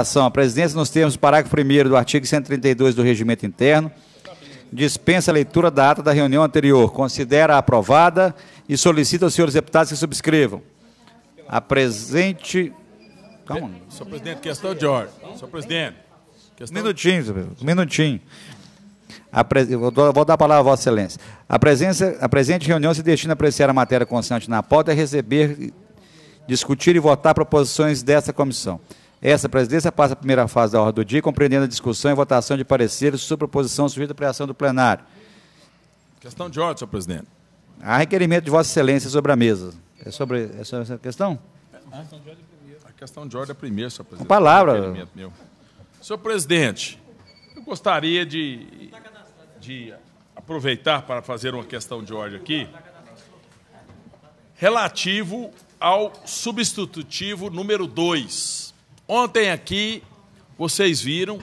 Ação. A presidência, nos termos do parágrafo 1 do artigo 132 do Regimento Interno, dispensa a leitura da ata da reunião anterior, considera aprovada e solicita aos senhores deputados que subscrevam. A presente. Calma. Senhor presidente, questão de ordem. Senhor presidente. Questão... Minutinho, minutinho. Pre... Vou dar a palavra à Vossa Excelência. A, presença, a presente reunião se destina a apreciar a matéria constante na pauta e receber, discutir e votar proposições desta comissão. Essa presidência passa a primeira fase da ordem do dia, compreendendo a discussão e votação de pareceres sobre proposição sujeita à preação do plenário. Questão de ordem, senhor presidente. Há requerimento de Vossa Excelência sobre a mesa. É sobre, é sobre essa questão? A questão de ordem é primeiro. A questão de ordem é senhor presidente. A palavra. meu. Senhor presidente, eu gostaria de, de aproveitar para fazer uma questão de ordem aqui relativo ao substitutivo número 2 Ontem aqui, vocês viram,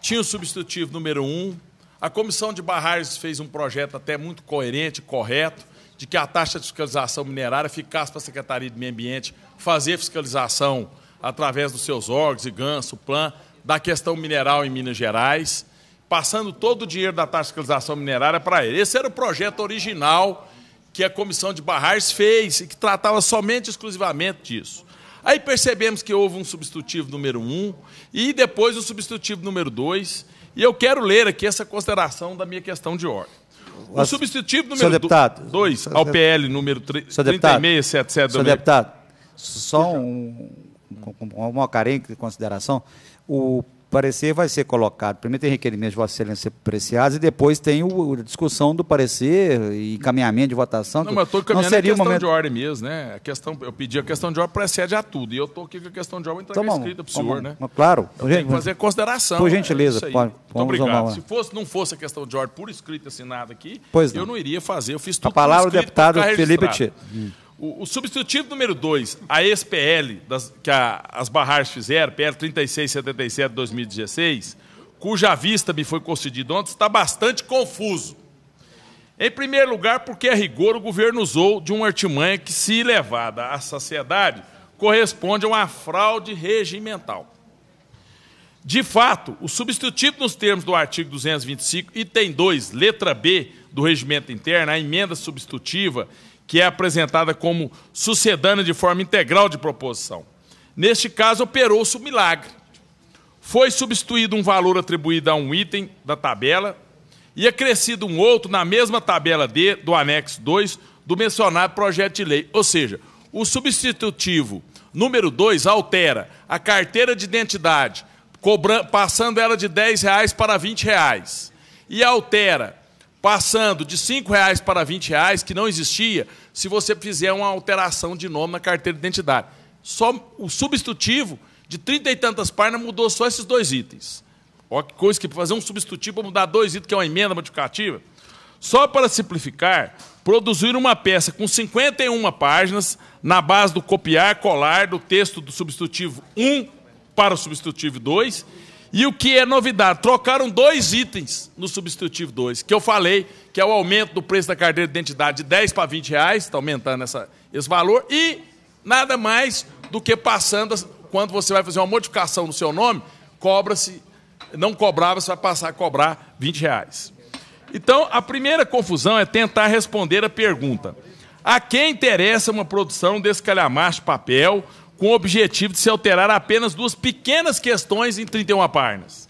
tinha o substitutivo número um. A comissão de barragens fez um projeto até muito coerente, correto, de que a taxa de fiscalização minerária ficasse para a Secretaria de Meio Ambiente fazer fiscalização através dos seus órgãos, IGANS, PLAN, da questão mineral em Minas Gerais, passando todo o dinheiro da taxa de fiscalização minerária para ele. Esse era o projeto original que a comissão de barragens fez e que tratava somente exclusivamente disso. Aí percebemos que houve um substitutivo número um, e depois o substitutivo número dois. E eu quero ler aqui essa consideração da minha questão de ordem. O substitutivo número 2 ao PL número 3677 Senhor deputado, só um, uma carenca de consideração. O parecer vai ser colocado. Primeiro tem requerimento de Vossa Excelência apreciados e depois tem o, a discussão do parecer e encaminhamento de votação. Não, mas eu estou não seria a questão momento... de ordem mesmo, né? A questão, eu pedi a questão de ordem precede a tudo. E eu estou aqui com a questão de ordem entregue então, tá então escrita para o senhor, né? Claro. Tem que fazer consideração. Por né? gentileza. É pode, Muito obrigado. Uma... Se fosse, não fosse a questão de ordem por escrito assinada aqui, pois eu não. iria fazer. Eu fiz tudo A palavra do deputado Felipe Tito. O, o substitutivo número 2, a SPL das, que a, as barragens fizeram, PL 3677 2016, cuja vista me foi concedida ontem, está bastante confuso. Em primeiro lugar, porque a rigor o governo usou de uma artimanha que, se levada à saciedade, corresponde a uma fraude regimental. De fato, o substitutivo nos termos do artigo 225, item 2, letra B do Regimento Interno, a emenda substitutiva que é apresentada como sucedânea de forma integral de proposição. Neste caso, operou-se o milagre. Foi substituído um valor atribuído a um item da tabela e acrescido um outro na mesma tabela D do anexo 2 do mencionado projeto de lei. Ou seja, o substitutivo número 2 altera a carteira de identidade, passando ela de R$ 10 reais para R$ 20, reais, e altera passando de R$ reais para R$ reais, que não existia, se você fizer uma alteração de nome na carteira de identidade. Só o substitutivo de trinta e tantas páginas mudou só esses dois itens. Olha que coisa que fazer um substitutivo para mudar dois itens, que é uma emenda modificativa. Só para simplificar, produzir uma peça com 51 páginas na base do copiar, colar do texto do substitutivo 1 para o substitutivo 2 e o que é novidade? Trocaram dois itens no substitutivo 2, que eu falei, que é o aumento do preço da carteira de identidade de 10 para 20 reais, está aumentando essa, esse valor, e nada mais do que passando, quando você vai fazer uma modificação no seu nome, cobra-se, não cobrava, você vai passar a cobrar 20 reais. Então, a primeira confusão é tentar responder a pergunta: a quem interessa uma produção desse calhamaço de papel com o objetivo de se alterar apenas duas pequenas questões em 31 páginas.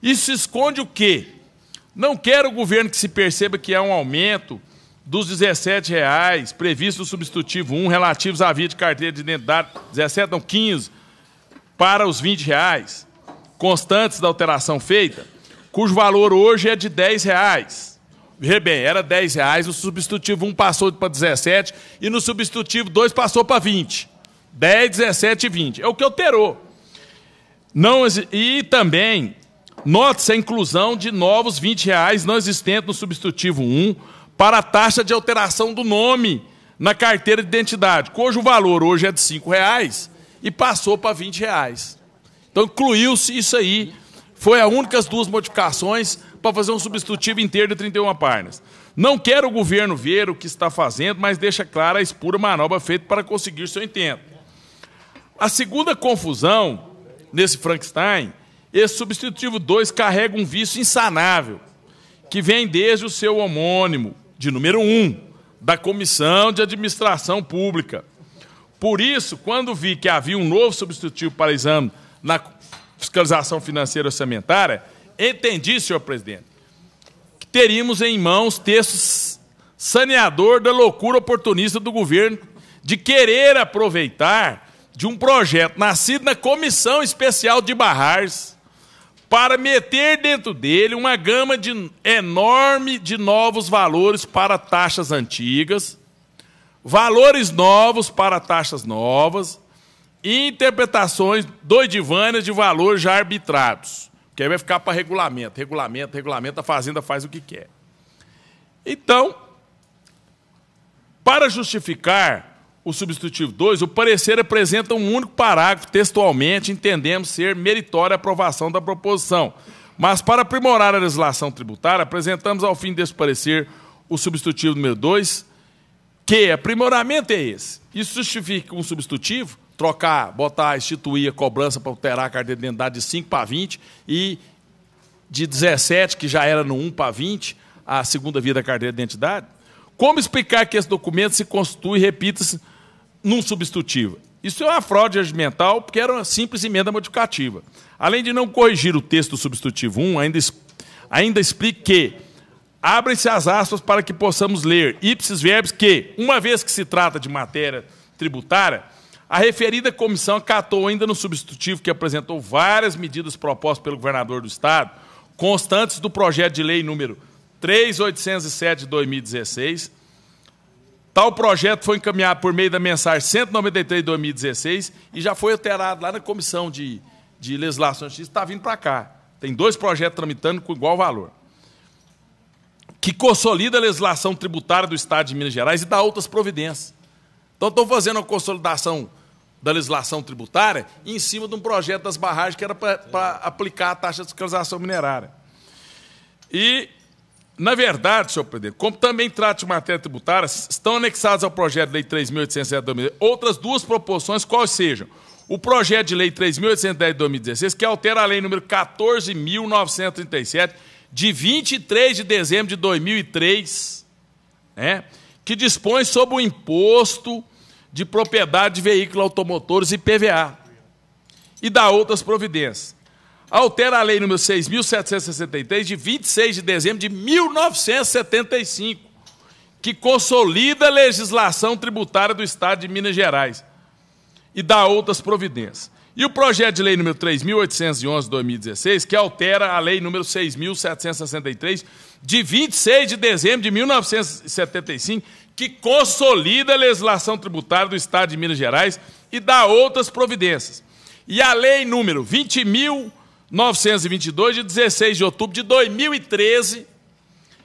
Isso esconde o quê? Não quer o governo que se perceba que há um aumento dos R$ 17,00 previsto no substitutivo 1 relativos à via de carteira de identidade, 17 não, 15, para os R$ 20,00 constantes da alteração feita, cujo valor hoje é de R$ 10,00. Vê bem, era R$ 10,00, o substitutivo 1 passou para 17 e no substitutivo 2 passou para 20. 10, 17 e 20. É o que alterou. Não, e também, note-se a inclusão de novos 20 reais não existentes no substitutivo 1 para a taxa de alteração do nome na carteira de identidade, cujo valor hoje é de 5 reais e passou para 20 reais. Então incluiu-se isso aí. Foi a única as duas modificações para fazer um substitutivo inteiro de 31 páginas. Não quero o governo ver o que está fazendo, mas deixa clara a espura manobra feita para conseguir seu intento. A segunda confusão nesse Frankenstein, esse substitutivo 2 carrega um vício insanável, que vem desde o seu homônimo, de número 1, um, da Comissão de Administração Pública. Por isso, quando vi que havia um novo substitutivo para exame na fiscalização financeira orçamentária, entendi, senhor presidente, que teríamos em mãos textos saneador da loucura oportunista do governo de querer aproveitar de um projeto nascido na Comissão Especial de Barrares para meter dentro dele uma gama de, enorme de novos valores para taxas antigas, valores novos para taxas novas e interpretações doidivanas de valores já arbitrados. Porque aí vai ficar para regulamento, regulamento, regulamento, a Fazenda faz o que quer. Então, para justificar o substitutivo 2, o parecer apresenta um único parágrafo textualmente, entendemos ser meritória a aprovação da proposição. Mas para aprimorar a legislação tributária, apresentamos ao fim desse parecer o substitutivo número 2, que aprimoramento é esse? Isso justifica um substitutivo, trocar, botar, instituir a cobrança para alterar a carteira de identidade de 5 para 20 e de 17, que já era no 1 para 20, a segunda via da carteira de identidade? Como explicar que esse documento se constitui, repita-se, num substitutivo. Isso é uma fraude regimental, porque era uma simples emenda modificativa. Além de não corrigir o texto do substitutivo 1, ainda, ainda explica que abrem-se as aspas para que possamos ler ipsis verbis que, uma vez que se trata de matéria tributária, a referida comissão acatou ainda no substitutivo que apresentou várias medidas propostas pelo governador do Estado, constantes do projeto de lei número 3807 de 2016, Tal projeto foi encaminhado por meio da mensagem 193 de 2016 e já foi alterado lá na comissão de, de legislação justiça, está vindo para cá. Tem dois projetos tramitando com igual valor. Que consolida a legislação tributária do Estado de Minas Gerais e dá outras providências. Então, estou fazendo a consolidação da legislação tributária em cima de um projeto das barragens que era para aplicar a taxa de fiscalização minerária. E na verdade, senhor presidente, como também trata de matéria tributária, estão anexadas ao projeto de lei 3.807-2016 outras duas proporções, quais sejam o projeto de lei 3.810 de 2016, que altera a lei número 14.937, de 23 de dezembro de 2003, né, que dispõe sobre o imposto de propriedade de veículos automotores e PVA, e dá outras providências altera a lei número 6.763, de 26 de dezembro de 1975, que consolida a legislação tributária do Estado de Minas Gerais e dá outras providências. E o projeto de lei número 3.811 de 2016, que altera a lei número 6.763, de 26 de dezembro de 1975, que consolida a legislação tributária do Estado de Minas Gerais e dá outras providências. E a lei número 20.000 922, de 16 de outubro de 2013,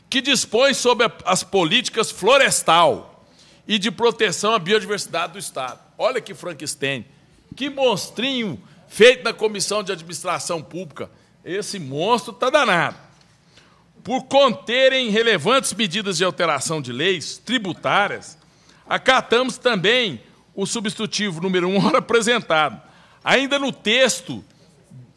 que dispõe sobre as políticas florestal e de proteção à biodiversidade do Estado. Olha que Frankenstein, que monstrinho feito na Comissão de Administração Pública. Esse monstro está danado. Por conterem relevantes medidas de alteração de leis tributárias, acatamos também o substitutivo número 1 um apresentado. Ainda no texto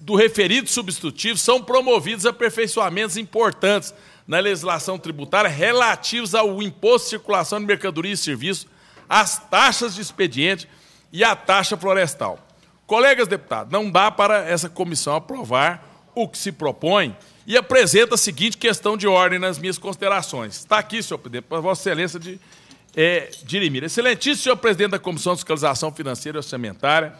do referido substitutivo são promovidos aperfeiçoamentos importantes na legislação tributária relativos ao imposto de circulação de mercadorias e serviços, às taxas de expediente e à taxa florestal. Colegas deputados, não dá para essa comissão aprovar o que se propõe e apresenta a seguinte questão de ordem nas minhas considerações. Está aqui, senhor presidente, para Vossa Excelência de, é, dirimir. Excelentíssimo senhor presidente da Comissão de Fiscalização Financeira e Orçamentária,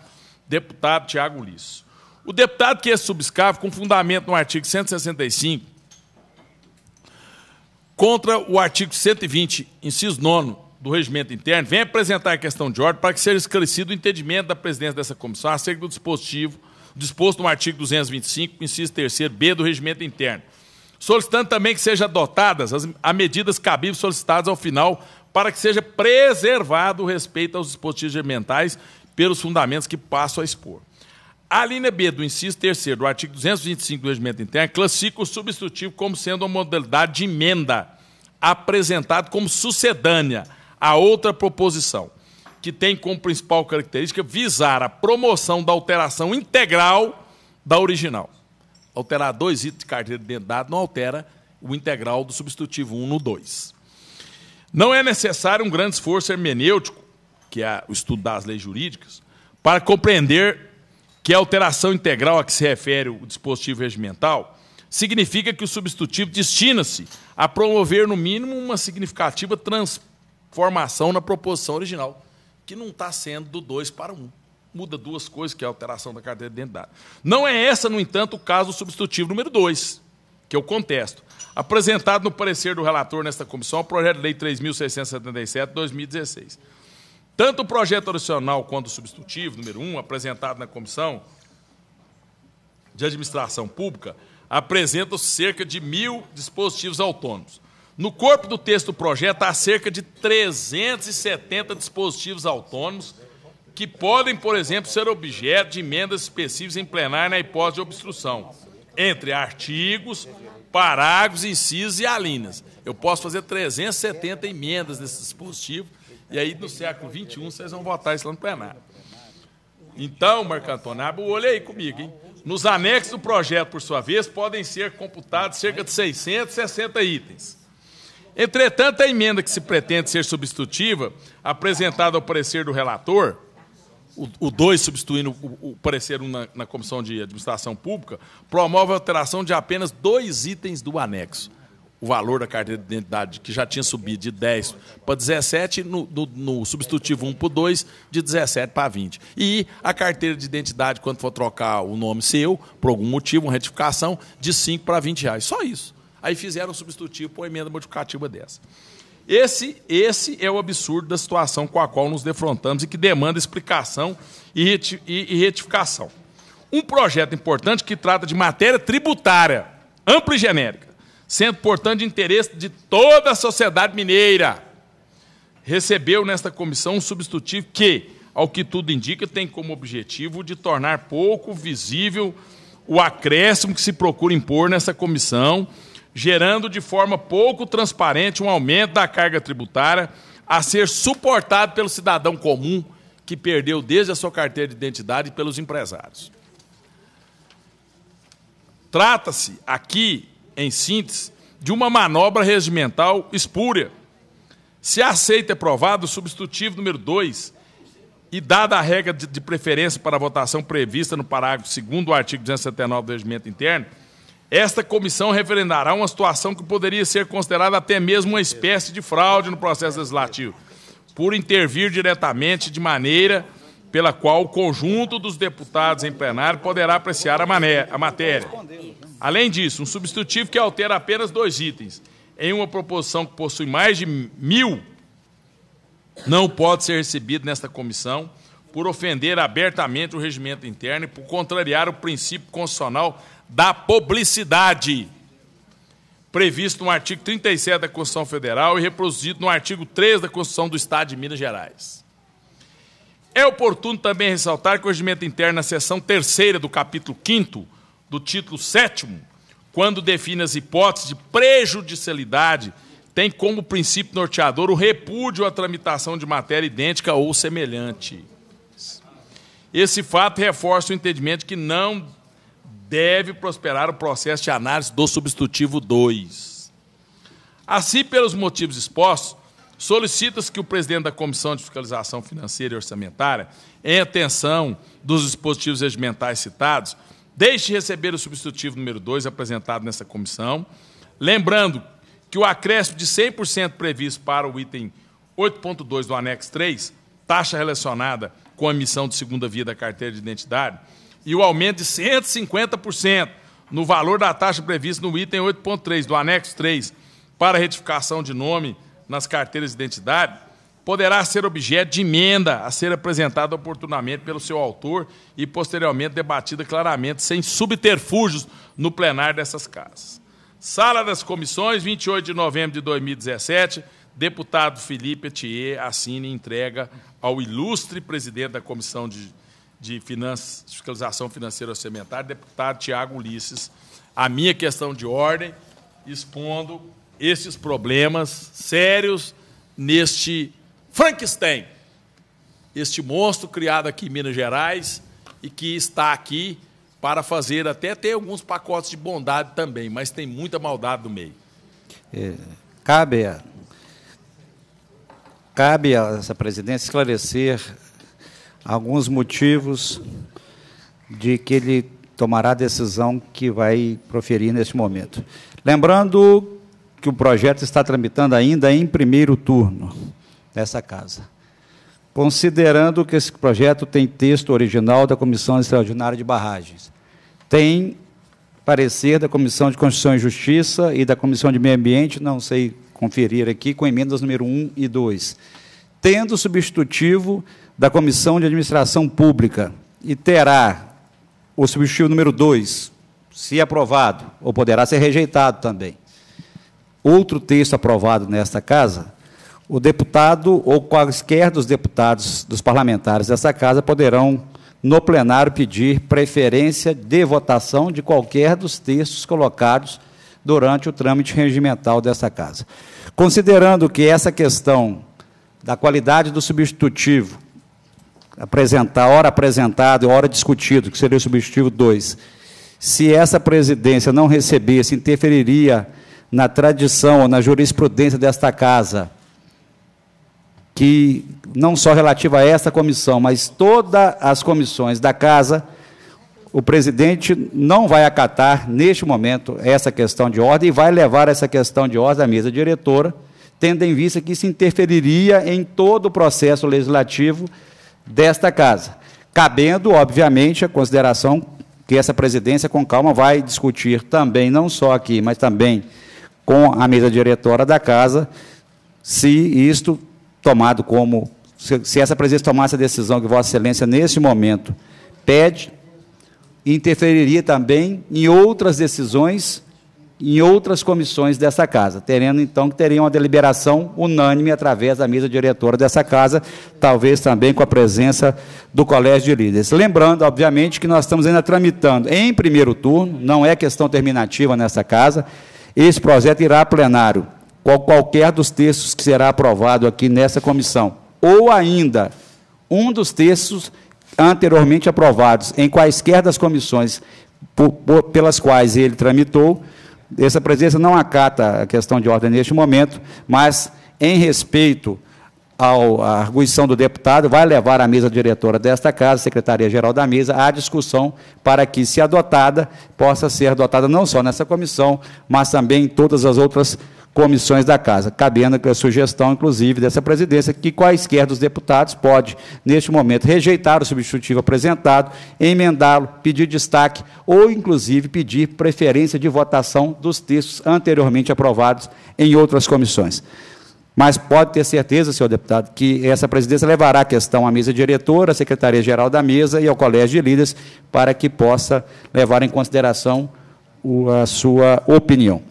deputado Tiago Lisso. O deputado que esse é subscavo, com fundamento no artigo 165, contra o artigo 120, inciso 9 do regimento interno, vem apresentar a questão de ordem para que seja esclarecido o entendimento da presidência dessa comissão acerca do dispositivo disposto no artigo 225, inciso 3 B do regimento interno. Solicitando também que sejam adotadas as, as medidas cabíveis solicitadas ao final para que seja preservado o respeito aos dispositivos ambientais pelos fundamentos que passo a expor. A linha B do inciso 3 do artigo 225 do Regimento Interno classifica o substitutivo como sendo uma modalidade de emenda apresentada como sucedânea à outra proposição, que tem como principal característica visar a promoção da alteração integral da original. Alterar dois itens de carteira de identidade não altera o integral do substitutivo 1 no 2. Não é necessário um grande esforço hermenêutico, que é o estudo das leis jurídicas, para compreender que a alteração integral a que se refere o dispositivo regimental significa que o substitutivo destina-se a promover, no mínimo, uma significativa transformação na proposição original, que não está sendo do 2 para 1. Um. Muda duas coisas, que é a alteração da carteira de identidade. Não é essa, no entanto, o caso do substitutivo número 2, que eu contesto. Apresentado no parecer do relator nesta comissão, o projeto de lei 3.677, 2016. Tanto o projeto adicional quanto o substitutivo, número 1, um, apresentado na Comissão de Administração Pública, apresentam cerca de mil dispositivos autônomos. No corpo do texto do projeto há cerca de 370 dispositivos autônomos que podem, por exemplo, ser objeto de emendas específicas em plenário na hipótese de obstrução, entre artigos, parágrafos, incisos e alíneas. Eu posso fazer 370 emendas nesse dispositivo e aí, no século XXI, vocês vão votar isso lá no plenário. Então, Marco Antonabo, olha aí comigo, hein? Nos anexos do projeto, por sua vez, podem ser computados cerca de 660 itens. Entretanto, a emenda que se pretende ser substitutiva, apresentada ao parecer do relator, o 2 substituindo o, o parecer 1 um na, na Comissão de Administração Pública, promove a alteração de apenas dois itens do anexo o valor da carteira de identidade, que já tinha subido de 10 para 17, no, no, no substitutivo 1 para 2, de 17 para 20. E a carteira de identidade, quando for trocar o nome seu, por algum motivo, uma retificação, de 5 para 20 reais. Só isso. Aí fizeram um substitutivo para uma emenda modificativa dessa. Esse, esse é o absurdo da situação com a qual nos defrontamos e que demanda explicação e, reti, e, e retificação. Um projeto importante que trata de matéria tributária, ampla e genérica sendo, portanto, de interesse de toda a sociedade mineira. Recebeu nesta comissão um substitutivo que, ao que tudo indica, tem como objetivo de tornar pouco visível o acréscimo que se procura impor nessa comissão, gerando de forma pouco transparente um aumento da carga tributária a ser suportado pelo cidadão comum que perdeu desde a sua carteira de identidade e pelos empresários. Trata-se aqui em síntese, de uma manobra regimental espúria. Se aceita aprovado é o substitutivo número 2, e dada a regra de, preferência para a votação prevista no parágrafo 2 do artigo 279 do Regimento Interno, esta comissão referendará uma situação que poderia ser considerada até mesmo uma espécie de fraude no processo legislativo, por intervir diretamente de maneira pela qual o conjunto dos deputados em plenário poderá apreciar a, mané, a matéria. Além disso, um substitutivo que altera apenas dois itens em uma proposição que possui mais de mil não pode ser recebido nesta comissão por ofender abertamente o regimento interno e por contrariar o princípio constitucional da publicidade, previsto no artigo 37 da Constituição Federal e reproduzido no artigo 3 da Constituição do Estado de Minas Gerais. É oportuno também ressaltar que o regimento interno na seção terceira do capítulo 5 do título 7 quando define as hipóteses de prejudicialidade, tem como princípio norteador o repúdio à tramitação de matéria idêntica ou semelhante. Esse fato reforça o entendimento de que não deve prosperar o processo de análise do substitutivo 2. Assim, pelos motivos expostos, Solicita-se que o presidente da Comissão de Fiscalização Financeira e Orçamentária, em atenção dos dispositivos regimentais citados, deixe receber o substitutivo número 2 apresentado nessa comissão, lembrando que o acréscimo de 100% previsto para o item 8.2 do anexo 3, taxa relacionada com a emissão de segunda via da carteira de identidade, e o aumento de 150% no valor da taxa prevista no item 8.3 do anexo 3 para retificação de nome nas carteiras de identidade poderá ser objeto de emenda a ser apresentada oportunamente pelo seu autor e posteriormente debatida claramente, sem subterfúgios, no plenário dessas casas. Sala das Comissões, 28 de novembro de 2017, deputado Felipe Etier assina e entrega ao ilustre presidente da Comissão de, de Finanças, Fiscalização Financeira Orçamentária, deputado Tiago Ulisses, a minha questão de ordem, expondo esses problemas sérios neste Frankenstein, este monstro criado aqui em Minas Gerais e que está aqui para fazer até ter alguns pacotes de bondade também, mas tem muita maldade no meio. É, cabe, a, cabe a essa presidência esclarecer alguns motivos de que ele tomará a decisão que vai proferir neste momento. Lembrando que o projeto está tramitando ainda em primeiro turno nessa casa. Considerando que esse projeto tem texto original da Comissão Extraordinária de Barragens, tem parecer da Comissão de Constituição e Justiça e da Comissão de Meio Ambiente, não sei conferir aqui, com emendas número 1 e 2, tendo substitutivo da Comissão de Administração Pública e terá o substitutivo número 2, se aprovado, ou poderá ser rejeitado também outro texto aprovado nesta casa, o deputado ou quaisquer dos deputados, dos parlamentares dessa casa, poderão, no plenário, pedir preferência de votação de qualquer dos textos colocados durante o trâmite regimental dessa casa. Considerando que essa questão da qualidade do substitutivo, apresentar, hora apresentado e hora discutido, que seria o substitutivo 2, se essa presidência não recebesse, interferiria na tradição ou na jurisprudência desta casa, que não só relativa a esta comissão, mas todas as comissões da casa, o presidente não vai acatar, neste momento, essa questão de ordem e vai levar essa questão de ordem à mesa diretora, tendo em vista que isso interferiria em todo o processo legislativo desta casa. Cabendo, obviamente, a consideração que essa presidência, com calma, vai discutir também, não só aqui, mas também com a mesa diretora da casa, se isto tomado como se, se essa presença tomasse a decisão que Vossa Excelência neste momento pede, interferiria também em outras decisões em outras comissões dessa casa, terendo então que teria uma deliberação unânime através da mesa diretora dessa casa, talvez também com a presença do Colégio de Líderes. Lembrando, obviamente, que nós estamos ainda tramitando em primeiro turno, não é questão terminativa nessa casa, esse projeto irá a plenário, qual qualquer dos textos que será aprovado aqui nessa comissão, ou ainda um dos textos anteriormente aprovados em quaisquer das comissões por, por, pelas quais ele tramitou. Essa presença não acata a questão de ordem neste momento, mas em respeito ao, à arguição do deputado, vai levar à mesa diretora desta casa, secretaria-geral da mesa, à discussão para que, se adotada, possa ser adotada não só nessa comissão, mas também em todas as outras comissões da casa, cabendo a sugestão, inclusive, dessa presidência, que quaisquer dos deputados pode, neste momento, rejeitar o substitutivo apresentado, emendá-lo, pedir destaque ou, inclusive, pedir preferência de votação dos textos anteriormente aprovados em outras comissões. Mas pode ter certeza, senhor deputado, que essa presidência levará a questão à mesa diretora, à secretaria-geral da mesa e ao colégio de líderes para que possa levar em consideração a sua opinião.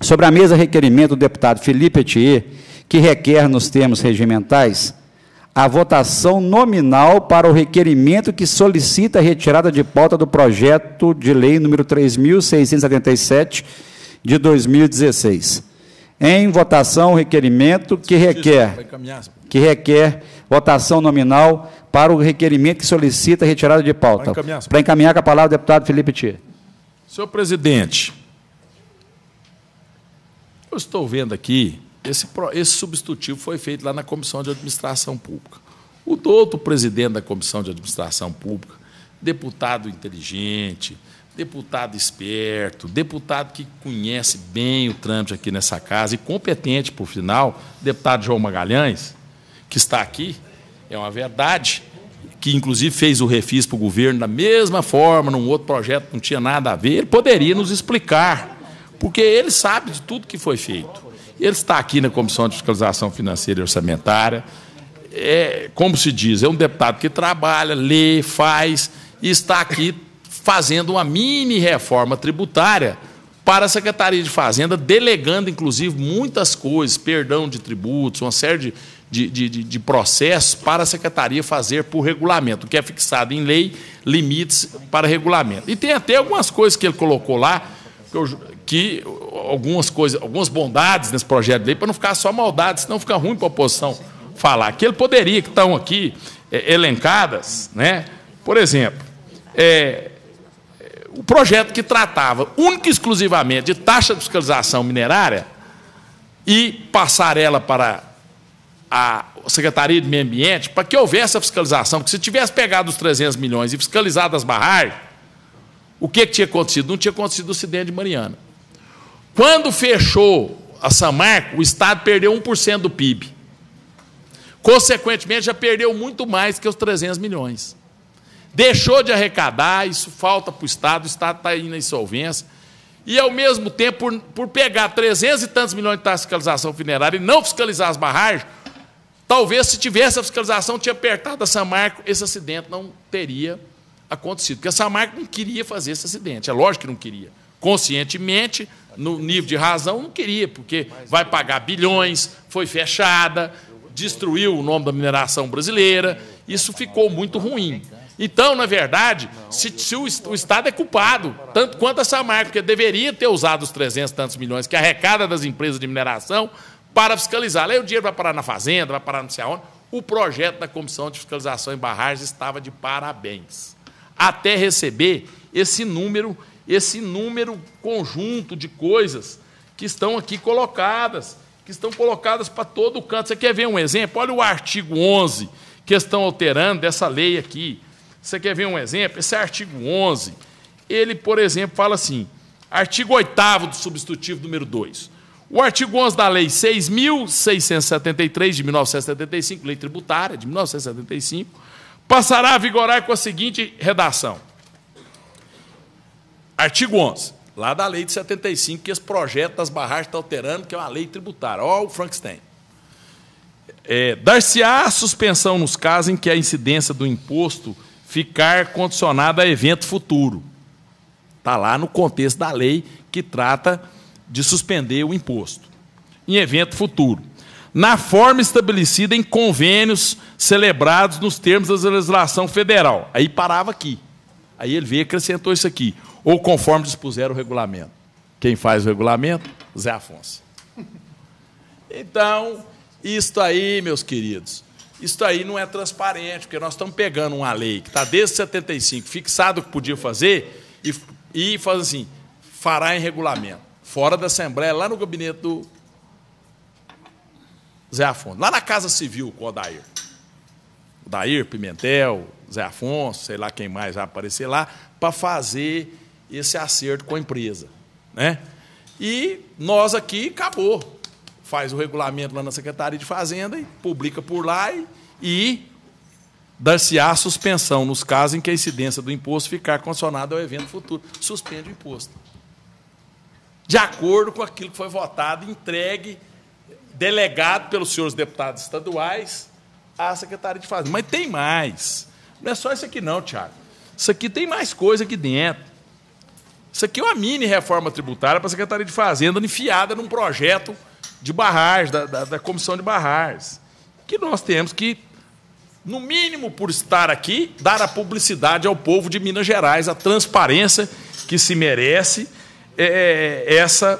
Sobre a mesa, requerimento do deputado Felipe Etier, que requer, nos termos regimentais, a votação nominal para o requerimento que solicita a retirada de pauta do projeto de lei número 3.677 de 2016. Em votação, requerimento que requer, que requer votação nominal para o requerimento que solicita retirada de pauta. Para encaminhar com a palavra o deputado Felipe Tia. Senhor presidente, eu estou vendo aqui, esse, esse substitutivo foi feito lá na Comissão de Administração Pública. O outro presidente da Comissão de Administração Pública, deputado inteligente, deputado esperto, deputado que conhece bem o trâmite aqui nessa casa e competente, por final, deputado João Magalhães, que está aqui, é uma verdade, que inclusive fez o refis para o governo da mesma forma, num outro projeto não tinha nada a ver, ele poderia nos explicar, porque ele sabe de tudo que foi feito. Ele está aqui na Comissão de Fiscalização Financeira e Orçamentária, é, como se diz, é um deputado que trabalha, lê, faz, e está aqui fazendo uma mini reforma tributária para a Secretaria de Fazenda, delegando, inclusive, muitas coisas, perdão de tributos, uma série de, de, de, de processos para a Secretaria fazer por regulamento, que é fixado em lei, limites para regulamento. E tem até algumas coisas que ele colocou lá, que, eu, que algumas coisas, algumas bondades nesse projeto de lei, para não ficar só maldade, senão fica ruim para a oposição falar. Que ele poderia, que estão aqui é, elencadas, né? por exemplo, é, o projeto que tratava única e exclusivamente de taxa de fiscalização minerária e passar ela para a Secretaria de Meio Ambiente para que houvesse a fiscalização, porque se tivesse pegado os 300 milhões e fiscalizado as barragens, o que, que tinha acontecido? Não tinha acontecido o acidente de Mariana. Quando fechou a Samarco, o Estado perdeu 1% do PIB. Consequentemente, já perdeu muito mais que os 300 milhões deixou de arrecadar, isso falta para o Estado, o Estado está indo na insolvência. E, ao mesmo tempo, por, por pegar 300 e tantos milhões de taxa de fiscalização funerária e não fiscalizar as barragens, talvez se tivesse a fiscalização, tinha apertado a Samarco, esse acidente não teria acontecido. Porque a Samarco não queria fazer esse acidente, é lógico que não queria. Conscientemente, no nível de razão, não queria, porque vai pagar bilhões, foi fechada, destruiu o nome da mineração brasileira, isso ficou muito ruim. Então, na verdade, se, se o, o, Estado é culpado, tanto quanto essa marca, porque deveria ter usado os 300 tantos milhões que arrecada das empresas de mineração para fiscalizar. Aí o dinheiro vai parar na fazenda, vai parar não sei aonde. O projeto da Comissão de Fiscalização em Barragens estava de parabéns. Até receber esse número, esse número conjunto de coisas que estão aqui colocadas, que estão colocadas para todo canto. Você quer ver um exemplo? Olha o artigo 11 que estão alterando dessa lei aqui. Você quer ver um exemplo? Esse é artigo 11. Ele, por exemplo, fala assim: artigo 8 do substitutivo número 2. O artigo 11 da Lei 6.673 de 1975, Lei Tributária de 1975, passará a vigorar com a seguinte redação. Artigo 11, lá da Lei de 75, que esse projeto das barragens está alterando, que é uma lei tributária. Olha o Frankenstein. É, Dar-se-á suspensão nos casos em que a incidência do imposto ficar condicionado a evento futuro. Está lá no contexto da lei que trata de suspender o imposto. Em evento futuro. Na forma estabelecida em convênios celebrados nos termos da legislação federal. Aí parava aqui. Aí ele veio e acrescentou isso aqui. Ou conforme dispuser o regulamento. Quem faz o regulamento? Zé Afonso. Então, isto aí, meus queridos, isso aí não é transparente, porque nós estamos pegando uma lei que está desde 75 fixado que podia fazer e, e faz assim, fará em regulamento, fora da Assembleia, lá no gabinete do Zé Afonso, lá na Casa Civil com o Odair. Odair, Pimentel, Zé Afonso, sei lá quem mais vai aparecer lá, para fazer esse acerto com a empresa. Né? E nós aqui acabou faz o regulamento lá na Secretaria de Fazenda e publica por lá e, e dar-se-á suspensão nos casos em que a incidência do imposto ficar condicionada ao evento futuro. Suspende o imposto. De acordo com aquilo que foi votado, entregue, delegado pelos senhores deputados estaduais à Secretaria de Fazenda. Mas tem mais. Não é só isso aqui, não, Tiago. Isso aqui tem mais coisa aqui dentro. Isso aqui é uma mini reforma tributária para a Secretaria de Fazenda, enfiada num projeto de barragens, da, da, da comissão de barragens, que nós temos que, no mínimo por estar aqui, dar a publicidade ao povo de Minas Gerais, a transparência que se merece é, é, essa,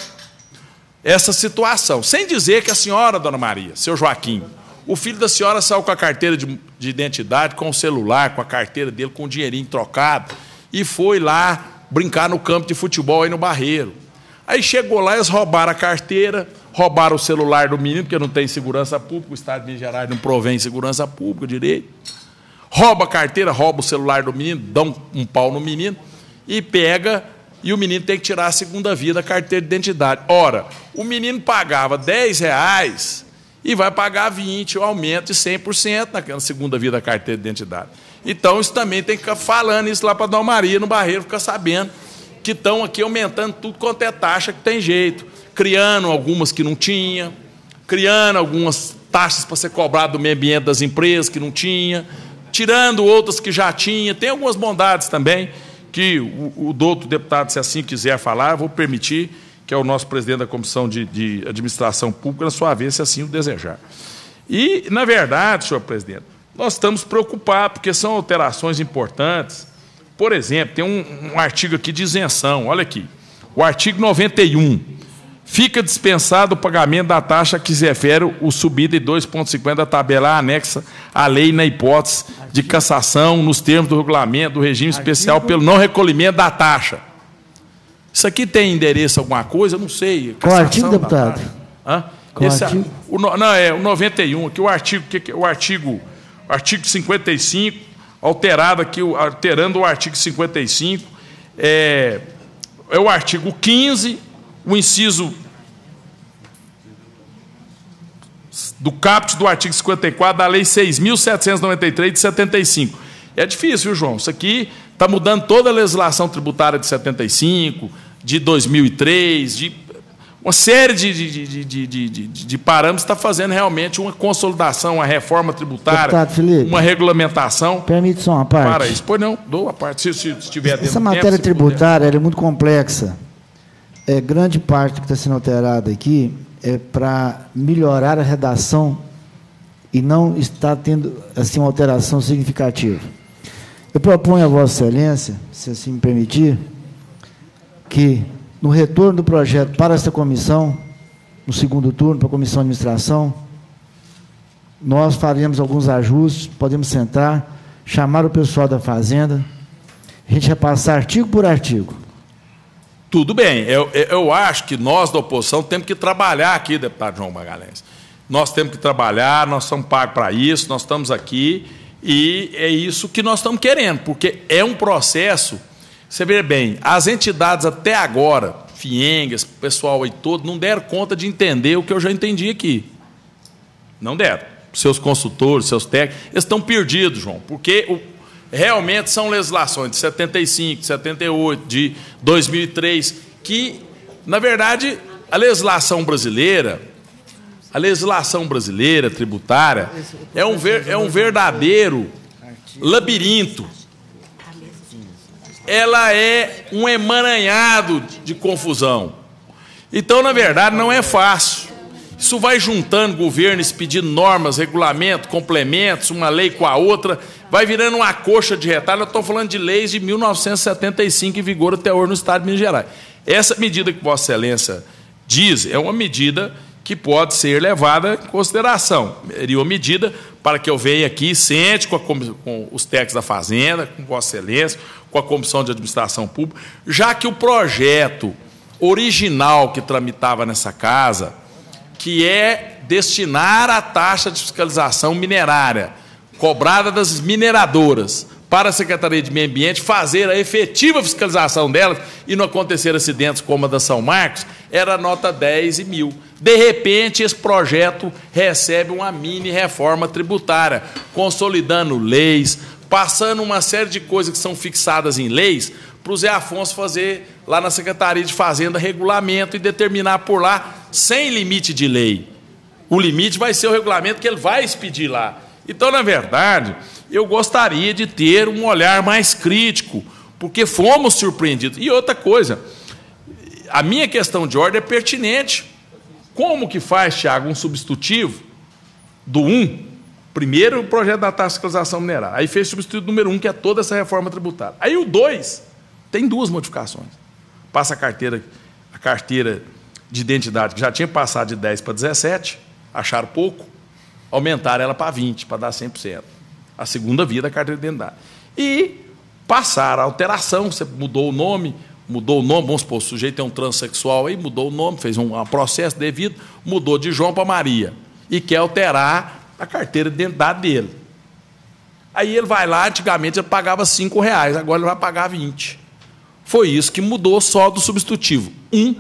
essa situação. Sem dizer que a senhora, dona Maria, seu Joaquim, o filho da senhora saiu com a carteira de, de, identidade, com o celular, com a carteira dele, com o dinheirinho trocado, e foi lá brincar no campo de futebol aí no Barreiro. Aí chegou lá, eles roubaram a carteira, roubaram o celular do menino, porque não tem segurança pública, o Estado de Minas Gerais não provém segurança pública direito. Rouba a carteira, rouba o celular do menino, dão um pau no menino e pega, e o menino tem que tirar a segunda via da carteira de identidade. Ora, o menino pagava 10 reais e vai pagar 20, o aumento de 100% naquela segunda via da carteira de identidade. Então, isso também tem que ficar falando isso lá para a Dom Maria, no Barreiro, ficar sabendo que estão aqui aumentando tudo quanto é taxa que tem jeito, criando algumas que não tinha, criando algumas taxas para ser cobrado do meio ambiente das empresas que não tinha, tirando outras que já tinha. Tem algumas bondades também que o, o doutor deputado, se assim quiser falar, vou permitir que é o nosso presidente da Comissão de, de Administração Pública, na sua vez, se assim o desejar. E, na verdade, senhor presidente, nós estamos preocupados, porque são alterações importantes por exemplo, tem um, um artigo aqui de isenção, olha aqui. O artigo 91. Fica dispensado o pagamento da taxa que se refere o subido de 2,50 da tabela anexa à lei na hipótese de cassação nos termos do regulamento do regime especial pelo não recolhimento da taxa. Isso aqui tem endereço alguma coisa? Não sei. Qual artigo, deputado? Hã? Qual Esse, artigo? O, não, é o 91, aqui, o artigo, que, o artigo, o artigo 55 alterado aqui, alterando o artigo 55, é, é o artigo 15, o inciso do caput do artigo 54 da Lei 6.793 de 75. É difícil, viu, João? Isso aqui está mudando toda a legislação tributária de 75, de 2003, de uma série de, de, de, de, de, de parâmetros está fazendo realmente uma consolidação, uma reforma tributária, Felipe, uma regulamentação. Permite só uma parte. Para isso, pois não, dou a parte, se, se, se tiver Essa matéria tributária é muito complexa. É, grande parte que está sendo alterada aqui é para melhorar a redação e não está tendo assim, uma alteração significativa. Eu proponho a Vossa Excelência, se assim me permitir, que no retorno do projeto para essa comissão, no segundo turno, para a comissão de administração, nós faremos alguns ajustes, podemos sentar, chamar o pessoal da fazenda, a gente vai passar artigo por artigo. Tudo bem, eu, eu acho que nós da oposição temos que trabalhar aqui, deputado João Magalhães. Nós temos que trabalhar, nós somos pagos para isso, nós estamos aqui e é isso que nós estamos querendo, porque é um processo você vê bem, as entidades até agora, Fiengas, pessoal aí todo, não deram conta de entender o que eu já entendi aqui. Não deram. Seus consultores, seus técnicos, eles estão perdidos, João, porque o, realmente são legislações de 75, de 78, de 2003, que, na verdade, a legislação brasileira, a legislação brasileira tributária, é um, ver, é um verdadeiro labirinto ela é um emaranhado de confusão. Então, na verdade, não é fácil. Isso vai juntando governos, pedindo normas, regulamento, complementos, uma lei com a outra, vai virando uma coxa de retalho. Eu estou falando de leis de 1975 em vigor até hoje no Estado de Minas Gerais. Essa medida que Vossa Excelência diz é uma medida que pode ser levada em consideração. Seria uma medida para que eu venha aqui, sente com, a, com os técnicos da Fazenda, com Vossa Excelência, com a Comissão de Administração Pública, já que o projeto original que tramitava nessa casa, que é destinar a taxa de fiscalização minerária cobrada das mineradoras para a Secretaria de Meio Ambiente fazer a efetiva fiscalização delas e não acontecer acidentes como a da São Marcos, era nota 10 e mil. De repente, esse projeto recebe uma mini reforma tributária, consolidando leis, passando uma série de coisas que são fixadas em leis para o Zé Afonso fazer lá na Secretaria de Fazenda regulamento e determinar por lá sem limite de lei. O limite vai ser o regulamento que ele vai expedir lá. Então, na verdade, eu gostaria de ter um olhar mais crítico, porque fomos surpreendidos. E outra coisa, a minha questão de ordem é pertinente. Como que faz, Tiago, um substitutivo do 1 Primeiro, o projeto da taxa de Aí fez o substituto número um, que é toda essa reforma tributária. Aí o dois tem duas modificações. Passa a carteira, a carteira de identidade, que já tinha passado de 10 para 17, acharam pouco, aumentaram ela para 20, para dar 100%. A segunda via da carteira de identidade. E passaram a alteração, você mudou o nome, mudou o nome, vamos supor, o sujeito é um transexual aí, mudou o nome, fez um, um processo devido, mudou de João para Maria. E quer alterar a carteira de identidade dele. Aí ele vai lá, antigamente ele pagava cinco reais, agora ele vai pagar 20. Foi isso que mudou só do substitutivo. Um,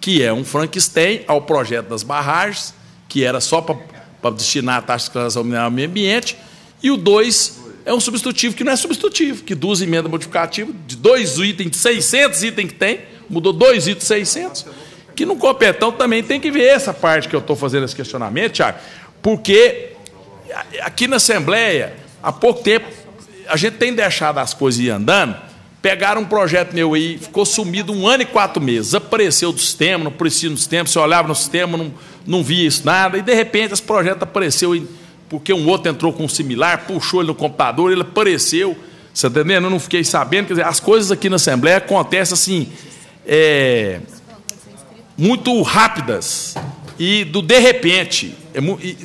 que é um Frankenstein ao projeto das barragens, que era só para destinar a taxa de declaração mineral ao meio ambiente, e o dois é um substitutivo que não é substitutivo, que duas emendas modificativas, de dois itens, de 600 itens que tem, mudou dois itens de 600, que no copetão também tem que ver essa parte que eu estou fazendo esse questionamento, Tiago porque aqui na Assembleia, há pouco tempo, a gente tem deixado as coisas ir andando. Pegaram um projeto meu aí, ficou sumido um ano e quatro meses, apareceu do sistema, não precisa do sistema, você olhava no sistema, não, não via isso, nada, e de repente esse projeto apareceu, porque um outro entrou com um similar, puxou ele no computador, ele apareceu, você está entendendo? Eu não fiquei sabendo, quer dizer, as coisas aqui na Assembleia acontecem assim, é, muito rápidas e do de repente. É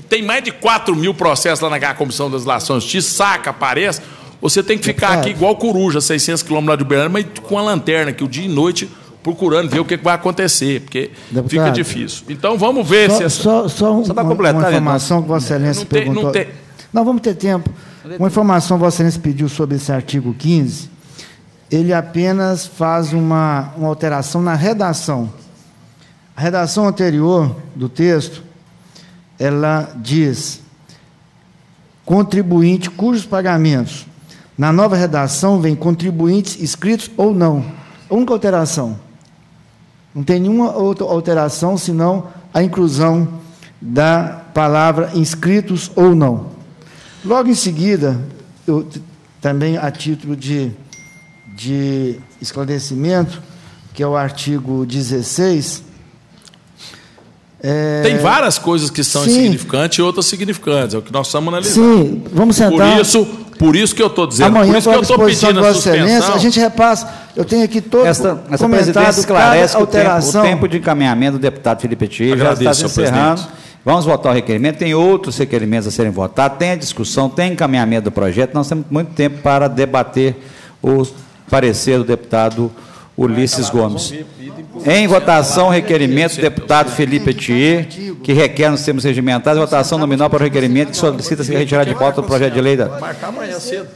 tem mais de 4 mil processos lá na Comissão das Lações Te saca, aparece. Você tem que ficar aqui igual coruja, 600 quilômetros de Uberlândia, mas com a lanterna que o dia e noite procurando ver o que vai acontecer, porque deputado, fica difícil. Então vamos ver só, se essa... Só, só, um, só para completar, uma informação que Vossa é, Excelência não tem, perguntou. Não, tem... não, vamos ter tempo. Uma informação que Vossa Excelência pediu sobre esse artigo 15, ele apenas faz uma, uma alteração na redação. A redação anterior do texto, ela diz: contribuinte cujos pagamentos na nova redação vem contribuintes inscritos ou não. A única alteração. Não tem nenhuma outra alteração senão a inclusão da palavra inscritos ou não. Logo em seguida, eu também a título de, de esclarecimento, que é o artigo 16, é... Tem várias coisas que são Sim. insignificantes e outras significantes. É o que nós estamos analisando. Sim, vamos sentar. Por isso, por isso que eu estou dizendo. Amanhã, por isso que eu estou pedindo a suspensão. A gente repassa. Eu tenho aqui todo essa, essa comentado esclarece alteração. O tempo, o tempo, de encaminhamento do deputado Felipe Tia já está se encerrando. Presidente. Vamos votar o requerimento. Tem outros requerimentos a serem votados, tem a discussão, tem encaminhamento do projeto. Nós temos muito tempo para debater o parecer do deputado Ulisses Gomes. Em votação, requerimento do deputado Felipe Etier, que requer nos termos regimentais, votação nominal para o requerimento que solicita se retirar de pauta do projeto de lei da. Marcar amanhã cedo.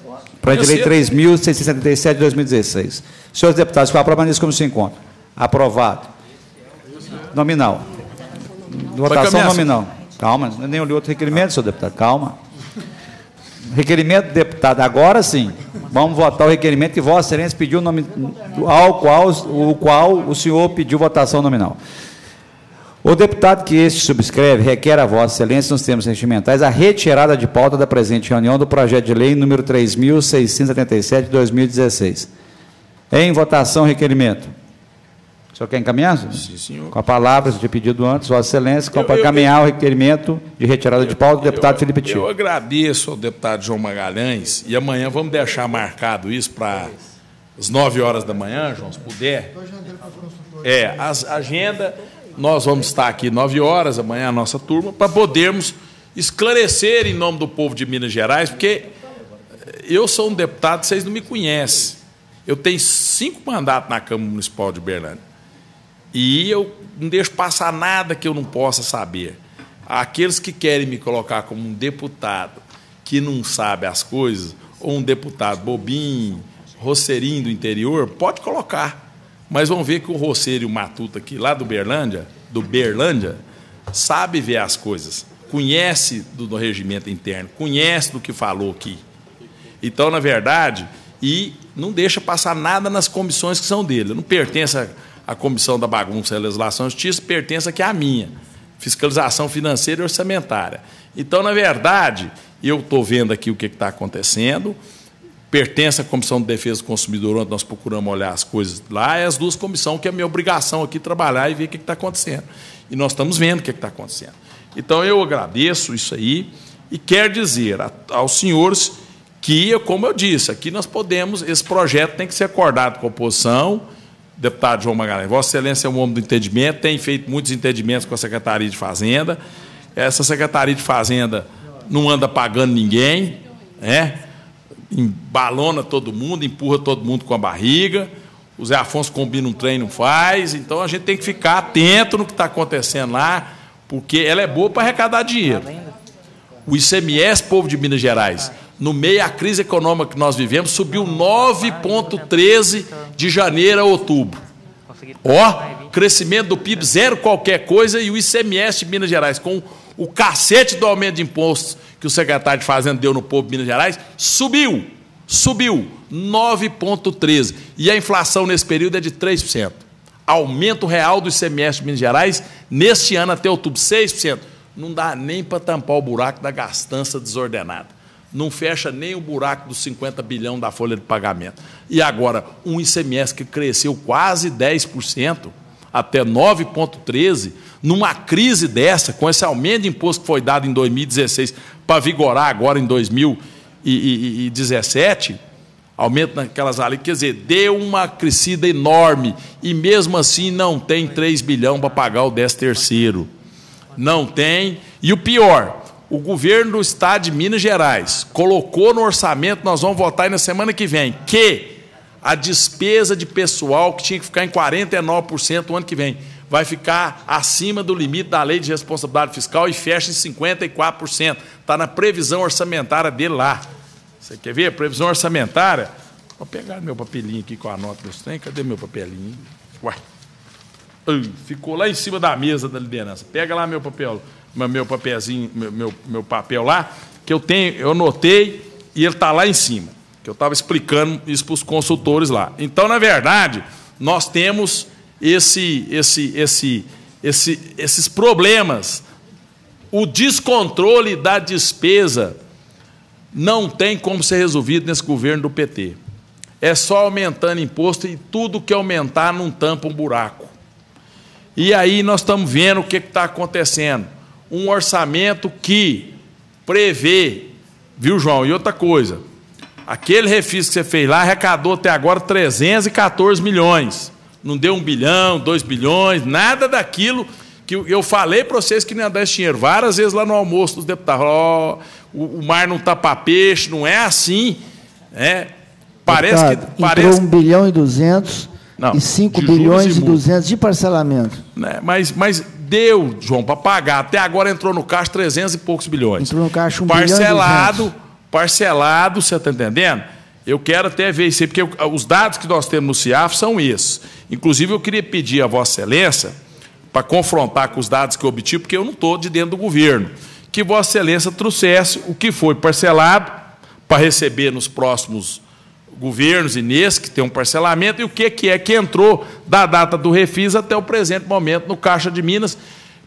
Projeto de lei 3.677 de 2016. Senhores deputados, para aprovar nisso como se encontra. Aprovado. Nominal. Votação nominal. Calma, nem olhei outro requerimento, senhor deputado. Calma. Requerimento, deputado, agora sim. Vamos votar o requerimento que Vossa Excelência pediu nome, ao qual o, qual o senhor pediu votação nominal. O deputado que este subscreve requer a Vossa Excelência, nos termos regimentais, a retirada de pauta da presente reunião do projeto de lei número 3.677 de 2016. Em votação, requerimento senhor quer encaminhar? Senhor? Sim, senhor. Com a palavra, senhor tinha pedido antes, Vossa Excelência, eu, para eu, encaminhar eu, o requerimento de retirada de pauta do deputado Felipe Tio. Eu agradeço ao deputado João Magalhães e amanhã vamos deixar marcado isso para as 9 horas da manhã, João, se puder. É, a agenda, nós vamos estar aqui 9 horas, amanhã a nossa turma, para podermos esclarecer em nome do povo de Minas Gerais, porque eu sou um deputado, vocês não me conhecem. Eu tenho cinco mandatos na Câmara Municipal de Berlândia. E eu não deixo passar nada que eu não possa saber. Aqueles que querem me colocar como um deputado que não sabe as coisas, ou um deputado bobinho, roceirinho do interior, pode colocar. Mas vão ver que o roceiro e o matuto aqui, lá do Berlândia, do Berlândia, sabe ver as coisas, conhece do, do regimento interno, conhece do que falou aqui. Então, na verdade, e não deixa passar nada nas comissões que são dele. não pertence a a Comissão da Bagunça e Legislação e Justiça pertence aqui à minha, Fiscalização Financeira e Orçamentária. Então, na verdade, eu estou vendo aqui o que está acontecendo, pertence à Comissão de Defesa do Consumidor, onde nós procuramos olhar as coisas lá, e é as duas comissões, que é a minha obrigação aqui trabalhar e ver o que está acontecendo. E nós estamos vendo o que está acontecendo. Então, eu agradeço isso aí e quero dizer aos senhores que, como eu disse, aqui nós podemos, esse projeto tem que ser acordado com a oposição, deputado João Magalhães, Vossa Excelência é um homem do entendimento, tem feito muitos entendimentos com a Secretaria de Fazenda. Essa Secretaria de Fazenda não anda pagando ninguém, né? embalona todo mundo, empurra todo mundo com a barriga. O Zé Afonso combina um trem, não faz. Então a gente tem que ficar atento no que está acontecendo lá, porque ela é boa para arrecadar dinheiro. O ICMS, povo de Minas Gerais, no meio da crise econômica que nós vivemos, subiu 9,13 de janeiro a outubro. Ó, oh, crescimento do PIB zero qualquer coisa e o ICMS de Minas Gerais, com o cacete do aumento de impostos que o secretário de Fazenda deu no povo de Minas Gerais, subiu, subiu 9,13%. E a inflação nesse período é de 3%. Aumento real do ICMS de Minas Gerais neste ano até outubro, 6%. Não dá nem para tampar o buraco da gastança desordenada não fecha nem o buraco dos 50 bilhão da folha de pagamento. E agora, um ICMS que cresceu quase 10%, até 9,13%, numa crise dessa, com esse aumento de imposto que foi dado em 2016 para vigorar agora em 2017, aumento naquelas áreas, quer dizer, deu uma crescida enorme e mesmo assim não tem 3 bilhão para pagar o 10 terceiro. Não tem. E o pior, o governo do estado de Minas Gerais colocou no orçamento, nós vamos votar aí na semana que vem, que a despesa de pessoal, que tinha que ficar em 49% o ano que vem, vai ficar acima do limite da lei de responsabilidade fiscal e fecha em 54%. Está na previsão orçamentária dele lá. Você quer ver? Previsão orçamentária. Vou pegar meu papelinho aqui com a nota dos trem. Cadê meu papelinho? Uai. Ficou lá em cima da mesa da liderança. Pega lá meu papel meu papelzinho, meu, meu, meu papel lá, que eu tenho, eu anotei e ele está lá em cima. Que eu estava explicando isso para os consultores lá. Então, na verdade, nós temos esse, esse, esse, esse, esses problemas. O descontrole da despesa não tem como ser resolvido nesse governo do PT. É só aumentando imposto e tudo que aumentar não tampa um buraco. E aí nós estamos vendo o que está acontecendo um orçamento que prevê, viu, João? E outra coisa, aquele refis que você fez lá arrecadou até agora 314 milhões. Não deu um bilhão, dois bilhões, nada daquilo que eu falei para vocês que não ia dar esse dinheiro. Várias vezes lá no almoço dos deputados, ó, oh, o, mar não está para peixe, não é assim. É, parece Deputado, que. Parece... Entrou 1 bilhão e 200 não, e 5 bilhões e, e 200 de parcelamento. Né, mas, mas deu, João, para pagar. Até agora entrou no caixa 300 e poucos bilhões. Entrou no caixa um Parcelado, bilhão parcelado, você está entendendo? Eu quero até ver isso aí, porque os dados que nós temos no CIAF são esses. Inclusive, eu queria pedir a Vossa Excelência para confrontar com os dados que eu obtive, porque eu não estou de dentro do governo, que Vossa Excelência trouxesse o que foi parcelado para receber nos próximos governos, nesse que tem um parcelamento, e o que, que é que entrou da data do refis até o presente momento no Caixa de Minas,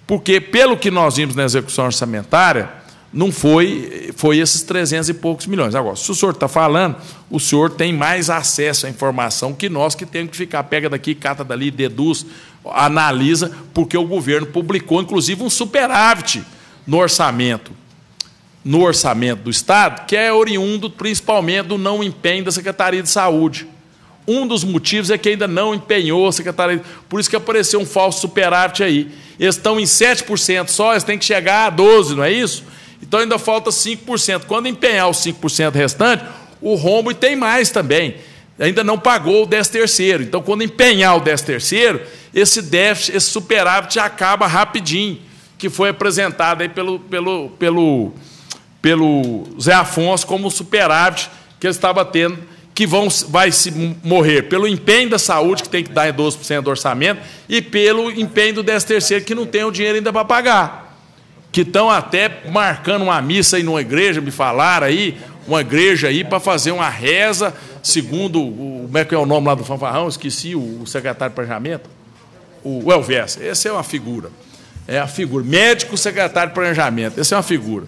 porque, pelo que nós vimos na execução orçamentária, não foi, foi esses 300 e poucos milhões. Agora, se o senhor está falando, o senhor tem mais acesso à informação que nós, que temos que ficar, pega daqui, cata dali, deduz, analisa, porque o governo publicou, inclusive, um superávit no orçamento no orçamento do Estado, que é oriundo principalmente do não empenho da Secretaria de Saúde. Um dos motivos é que ainda não empenhou a Secretaria, por isso que apareceu um falso superávit aí. Eles estão em 7% só, eles têm que chegar a 12%, não é isso? Então ainda falta 5%. Quando empenhar os 5% restante, o rombo e tem mais também. Ainda não pagou o 10 terceiro. Então, quando empenhar o 10 terceiro, esse déficit, esse superávit acaba rapidinho, que foi apresentado aí pelo, pelo, pelo pelo Zé Afonso como superávit que ele estava tendo, que vão, vai se morrer pelo empenho da saúde, que tem que dar em 12% do orçamento, e pelo empenho do 13 que não tem o dinheiro ainda para pagar. Que estão até marcando uma missa aí numa igreja, me falaram aí, uma igreja aí para fazer uma reza, segundo o. Como é que é o nome lá do fanfarrão? Esqueci, o, o secretário de planejamento. O, o Elvés. Essa é uma figura. É a figura. Médico secretário de planejamento. Essa é uma figura.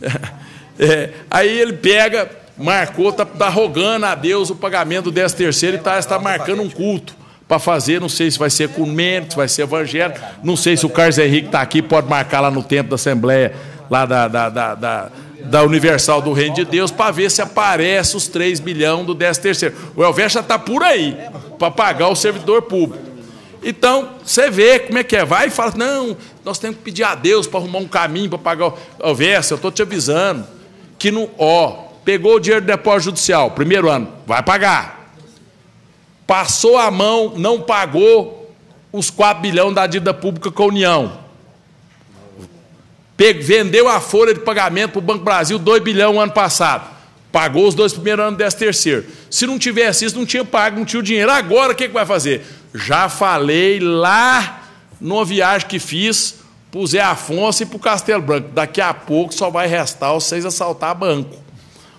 É, aí ele pega, marcou, está tá rogando a Deus o pagamento do 10 terceiro e tá, está marcando um culto para fazer, não sei se vai ser comendo, se vai ser evangélico, não sei se o Carlos Henrique está aqui, pode marcar lá no tempo da Assembleia, lá da, da, da, da da Universal do Reino de Deus para ver se aparece os 3 bilhão do 13 terceiro. O Elvés já está por aí para pagar o servidor público. Então, você vê como é que é. Vai e fala: não, nós temos que pedir a Deus para arrumar um caminho para pagar o verso. Eu estou te avisando que no ó, pegou o dinheiro do depósito judicial, primeiro ano, vai pagar. Passou a mão, não pagou os 4 bilhões da dívida pública com a União. Pegou, vendeu a folha de pagamento para o Banco Brasil 2 bilhões ano passado. Pagou os dois primeiros anos, dez terceiro. Se não tivesse isso, não tinha pago, não tinha o dinheiro. Agora o que, é que vai fazer? Já falei lá numa viagem que fiz para o Zé Afonso e para o Castelo Branco. Daqui a pouco só vai restar vocês assaltar banco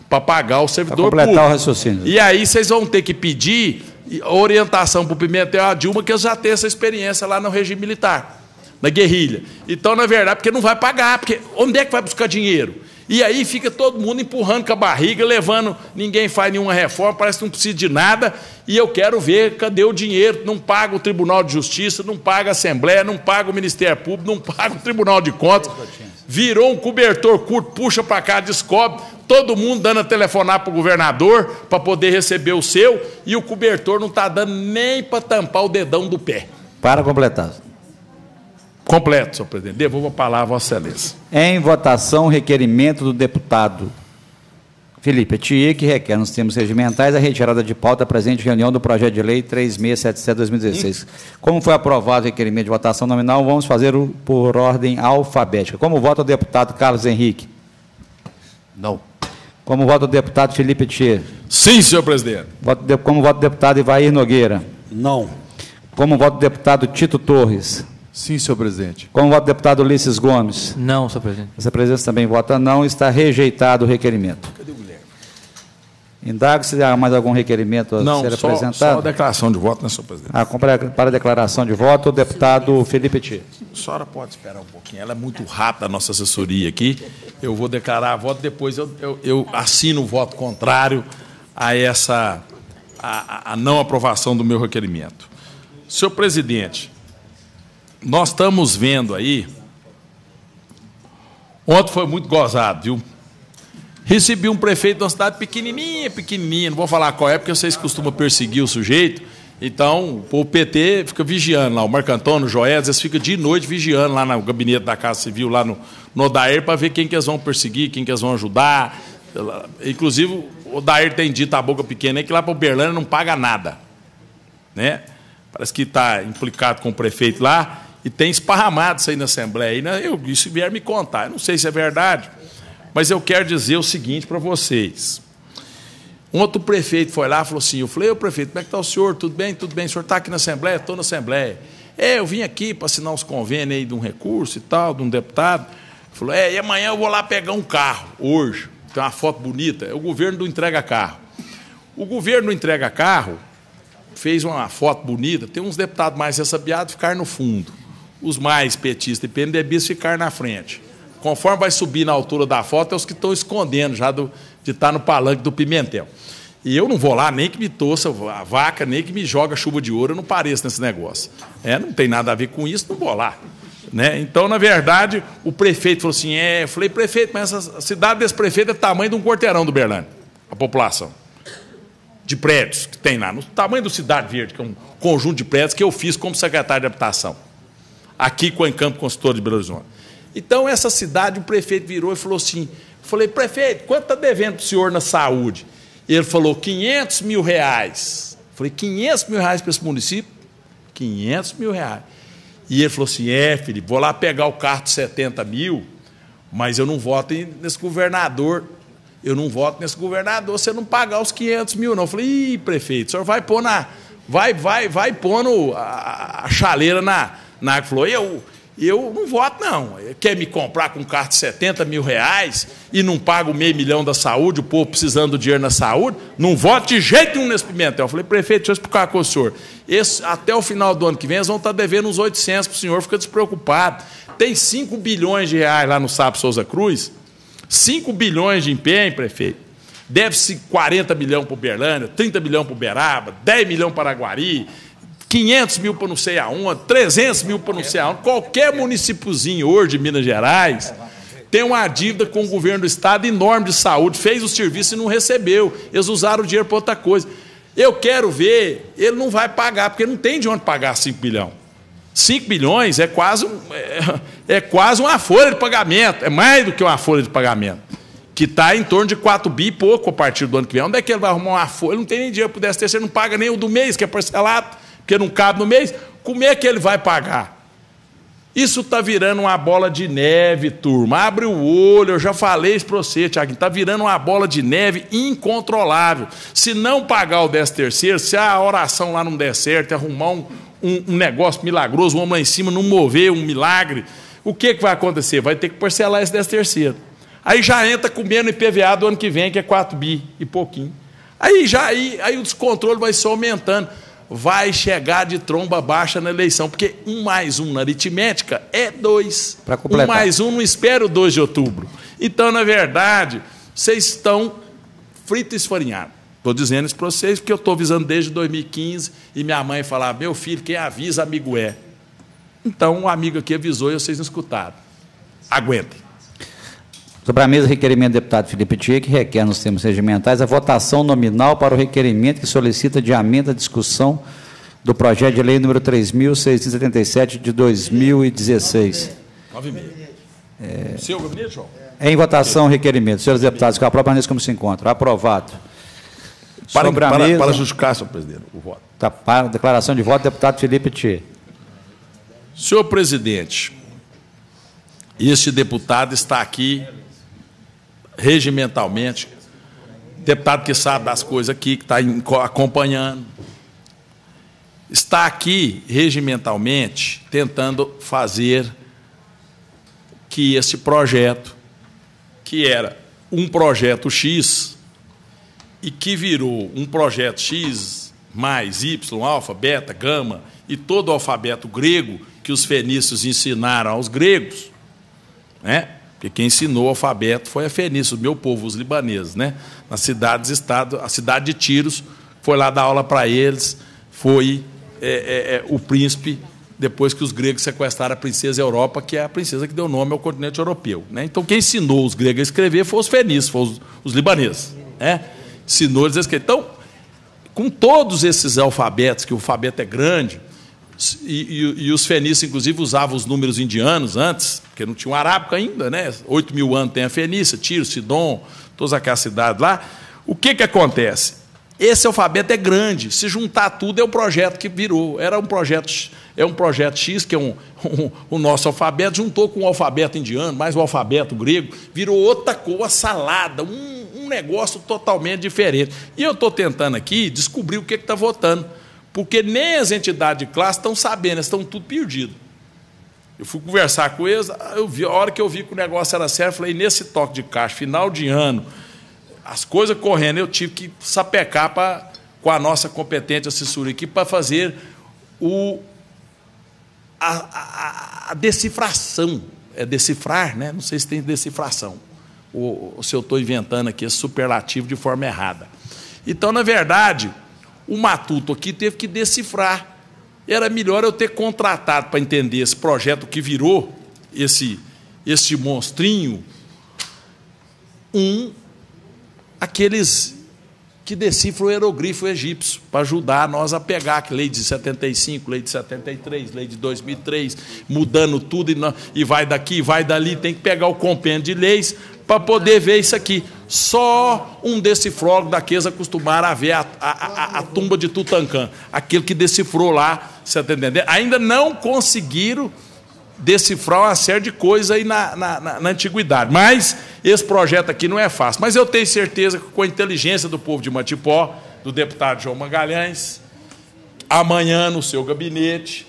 para pagar o servidor pra completar público. o raciocínio. E aí vocês vão ter que pedir orientação para o Pimentel e a Dilma, que eles já têm essa experiência lá no regime militar, na guerrilha. Então, na verdade, porque não vai pagar, porque onde é que vai buscar dinheiro? E aí fica todo mundo empurrando com a barriga, levando, ninguém faz nenhuma reforma, parece que não precisa de nada, e eu quero ver cadê o dinheiro, não paga o Tribunal de Justiça, não paga a Assembleia, não paga o Ministério Público, não paga o Tribunal de Contas. Virou um cobertor curto, puxa para cá, descobre, todo mundo dando a telefonar para o governador para poder receber o seu, e o cobertor não está dando nem para tampar o dedão do pé. Para completar. Completo, senhor presidente. Devolvo a palavra à Vossa Excelência. Em votação, requerimento do deputado Felipe Thier, que requer nos termos regimentais a retirada de pauta presente em reunião do projeto de lei 3677-2016. Como foi aprovado o requerimento de votação nominal, vamos fazer o por ordem alfabética. Como vota o deputado Carlos Henrique? Não. Como vota o deputado Felipe Thier? Sim, senhor presidente. Como vota o deputado Ivair Nogueira? Não. Como vota o deputado Tito Torres? Não. Sim, senhor presidente. Com o voto do deputado Ulisses Gomes. Não, senhor presidente. Essa presença também vota não, está rejeitado o requerimento. Cadê o Guilherme? Indago se há mais algum requerimento a não, ser só, apresentado. Não, só a declaração de voto, né, senhor presidente? Ah, para a declaração de voto, o deputado Felipe Tia. A senhora pode esperar um pouquinho, ela é muito rápida, a nossa assessoria aqui. Eu vou declarar a voto, depois eu, eu, eu assino o voto contrário a essa, a, a não aprovação do meu requerimento. Senhor presidente, nós estamos vendo aí. Ontem foi muito gozado, viu? Recebi um prefeito de uma cidade pequenininha, pequenininha, não vou falar qual é, porque vocês costumam perseguir o sujeito. Então, o PT fica vigiando lá, o Marco Antônio, o Joés, eles ficam de noite vigiando lá no gabinete da Casa Civil, lá no, no Daer, para ver quem que eles vão perseguir, quem que eles vão ajudar. Inclusive, o Daer tem dito a boca pequena aí que lá para Uberlândia não paga nada. Né? Parece que está implicado com o prefeito lá. E tem esparramado isso aí na Assembleia. E né, eu, isso vier me contar. Eu não sei se é verdade, mas eu quero dizer o seguinte para vocês. Ontem o prefeito foi lá e falou assim: eu falei, ô prefeito, como é que está o senhor? Tudo bem? Tudo bem? O senhor está aqui na Assembleia? Estou na Assembleia. É, eu vim aqui para assinar uns convênios aí de um recurso e tal, de um deputado. Falou, é, e amanhã eu vou lá pegar um carro, hoje. Tem uma foto bonita. É o governo do entrega carro. O governo do entrega carro fez uma foto bonita, tem uns deputados mais ressabiados ficar no fundo os mais petistas e PMDBs ficaram na frente. Conforme vai subir na altura da foto, é os que estão escondendo já do, de estar tá no palanque do Pimentel. E eu não vou lá, nem que me torça a vaca, nem que me joga chuva de ouro, eu não pareço nesse negócio. É, não tem nada a ver com isso, não vou lá. Né? Então, na verdade, o prefeito falou assim: é, eu falei, prefeito, mas essa cidade desse prefeito é do tamanho de um quarteirão do Berlândia, a população. De prédios que tem lá, no tamanho do Cidade Verde, que é um conjunto de prédios que eu fiz como secretário de habitação aqui com o Encampo Consultor de Belo Horizonte. Então, essa cidade, o prefeito virou e falou assim: falei, prefeito, quanto está devendo para o senhor na saúde? ele falou: 500 mil reais. falei: 500 mil reais para esse município? 500 mil reais. E ele falou assim: é, Felipe, vou lá pegar o carro de 70 mil, mas eu não voto nesse governador. Eu não voto nesse governador se eu não pagar os 500 mil, não. Eu falei: ih, prefeito, o senhor vai pôr na. Vai, vai, vai pôr no, a, a chaleira na, na água falou, eu, eu não voto, não. Quer me comprar com um carro de 70 mil reais e não paga o meio milhão da saúde, o povo precisando de dinheiro na saúde? Não voto de jeito nenhum nesse pimentel. Eu falei, prefeito, deixa eu explicar com o senhor. Esse, até o final do ano que vem, eles vão estar tá devendo uns 800 para o senhor, fica despreocupado. Tem 5 bilhões de reais lá no Sapo Souza Cruz, 5 bilhões de empenho, prefeito. Deve-se 40 milhões para o Berlândia, 30 milhões para o Beraba, 10 milhões para Araguari, 500 mil para não sei aonde, 300 mil para não sei aonde. Qualquer municípiozinho hoje de Minas Gerais tem uma dívida com o governo do estado enorme de saúde, fez o serviço e não recebeu. Eles usaram o dinheiro para outra coisa. Eu quero ver, ele não vai pagar, porque não tem de onde pagar 5 bilhão. 5 bilhões é quase, um, é, é, quase uma folha de pagamento, é mais do que uma folha de pagamento, que está em torno de 4 bi e pouco a partir do ano que vem. Onde é que ele vai arrumar uma folha? Ele não tem nem dinheiro para o DST, você não paga nem o do mês, que é parcelado porque não cabe no mês, como é que ele vai pagar? Isso está virando uma bola de neve, turma. Abre o olho, eu já falei isso para você, Tiago. Está virando uma bola de neve incontrolável. Se não pagar o 10 terceiro, se a oração lá não der certo, arrumar um, um, um negócio milagroso, um homem lá em cima não mover, um milagre, o que, que vai acontecer? Vai ter que parcelar esse 10 terceiro. Aí já entra comendo IPVA do ano que vem, que é 4 bi e pouquinho. Aí já aí, aí o descontrole vai só aumentando vai chegar de tromba baixa na eleição, porque um mais um na aritmética é dois. Para completar. Um mais um não espera o 2 de outubro. Então, na verdade, vocês estão frito e esfarinhado. Estou dizendo isso para vocês porque eu estou avisando desde 2015 e minha mãe falava: meu filho, quem avisa, amigo é. Então, um amigo aqui avisou e vocês não escutaram. Aguentem. Sobre a mesa, requerimento do deputado Felipe Tia, que requer nos termos regimentais a votação nominal para o requerimento que solicita adiamento à discussão do projeto de lei número 3.677 de 2016. 9,5. É... Seu gabinete, João? Em votação, requerimento. Senhores deputados, com a própria como se encontra. Aprovado. Para, para, mesa... para justificar, senhor presidente, o voto. Tá, para, declaração de voto, deputado Felipe Thier. Senhor presidente, este deputado está aqui regimentalmente. Deputado que sabe das coisas aqui, que está acompanhando. Está aqui, regimentalmente, tentando fazer que esse projeto, que era um projeto X, e que virou um projeto X mais Y, alfa, beta, gama, e todo o alfabeto grego que os fenícios ensinaram aos gregos, né? Porque quem ensinou o alfabeto foi a Fenícia, o meu povo, os libaneses, né? Nas cidades, estado, a cidade de Tiros, foi lá dar aula para eles, foi é, é, é, o príncipe, depois que os gregos sequestraram a princesa Europa, que é a princesa que deu nome ao continente europeu. Né? Então, quem ensinou os gregos a escrever foi os fenícios, foi os, os libaneses. Né? Ensinou eles a escrever. Então, com todos esses alfabetos, que o alfabeto é grande, e, e, e, os fenícios, inclusive, usavam os números indianos antes, porque não tinha um arábico ainda, né? 8 mil anos tem a Fenícia, Tiro, Sidon, todas aquelas cidades lá. O que, que acontece? Esse alfabeto é grande, se juntar tudo é o um projeto que virou. Era um projeto, é um projeto X, que é um, um, o nosso alfabeto, juntou com o alfabeto indiano, mais o alfabeto grego, virou outra coisa, salada, um, um negócio totalmente diferente. E eu estou tentando aqui descobrir o que está votando porque nem as entidades de classe estão sabendo, estão tudo perdidos. Eu fui conversar com eles, eu vi, a hora que eu vi que o negócio era sério, falei, nesse toque de caixa, final de ano, as coisas correndo, eu tive que sapecar pra, com a nossa competente assessoria aqui para fazer o, a, a, a, decifração. É decifrar, né? Não sei se tem decifração. Ou, ou se eu estou inventando aqui esse é superlativo de forma errada. Então, na verdade, o matuto aqui teve que decifrar. Era melhor eu ter contratado para entender esse projeto que virou esse esse monstrinho um aqueles que decifram o hieroglifo egípcio para ajudar nós a pegar que lei de 75, lei de 73, lei de 2003, mudando tudo e, não, e vai daqui, vai dali, tem que pegar o compêndio de leis para poder ver isso aqui. Só um decifrólogo daqueles acostumara a ver a, a, a, a tumba de Tutankã, aquele que decifrou lá, você está entendendo? Ainda não conseguiram decifrar uma série de coisas aí na, na, na, na, antiguidade. Mas esse projeto aqui não é fácil. Mas eu tenho certeza que com a inteligência do povo de Matipó, do deputado João Magalhães, amanhã no seu gabinete,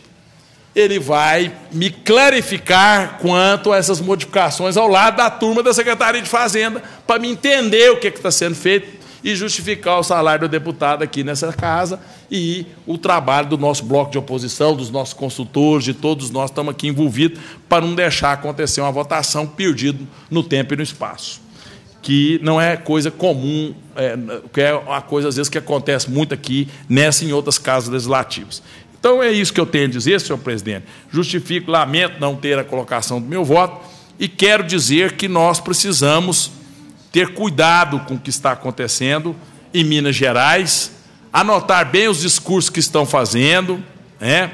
ele vai me clarificar quanto a essas modificações ao lado da turma da Secretaria de Fazenda, para me entender o que é está sendo feito e justificar o salário do deputado aqui nessa casa e o trabalho do nosso bloco de oposição, dos nossos consultores, de todos nós estamos aqui envolvidos, para não deixar acontecer uma votação perdida no tempo e no espaço. Que não é coisa comum, é, que é uma coisa, às vezes, que acontece muito aqui, nessa e em outras casas legislativas. Então é isso que eu tenho a dizer, senhor presidente. Justifico, lamento não ter a colocação do meu voto e quero dizer que nós precisamos ter cuidado com o que está acontecendo em Minas Gerais, anotar bem os discursos que estão fazendo, né?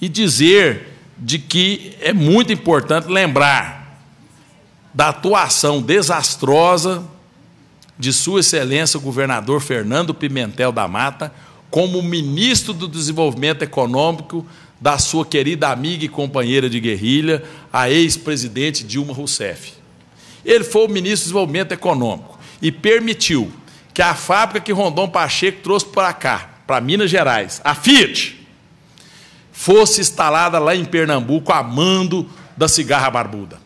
E dizer de que é muito importante lembrar da atuação desastrosa de Sua Excelência o governador Fernando Pimentel da Mata como ministro do Desenvolvimento Econômico da sua querida amiga e companheira de guerrilha, a ex-presidente Dilma Rousseff. Ele foi o ministro do Desenvolvimento Econômico e permitiu que a fábrica que Rondon Pacheco trouxe para cá, para Minas Gerais, a Fiat, fosse instalada lá em Pernambuco a mando da cigarra barbuda.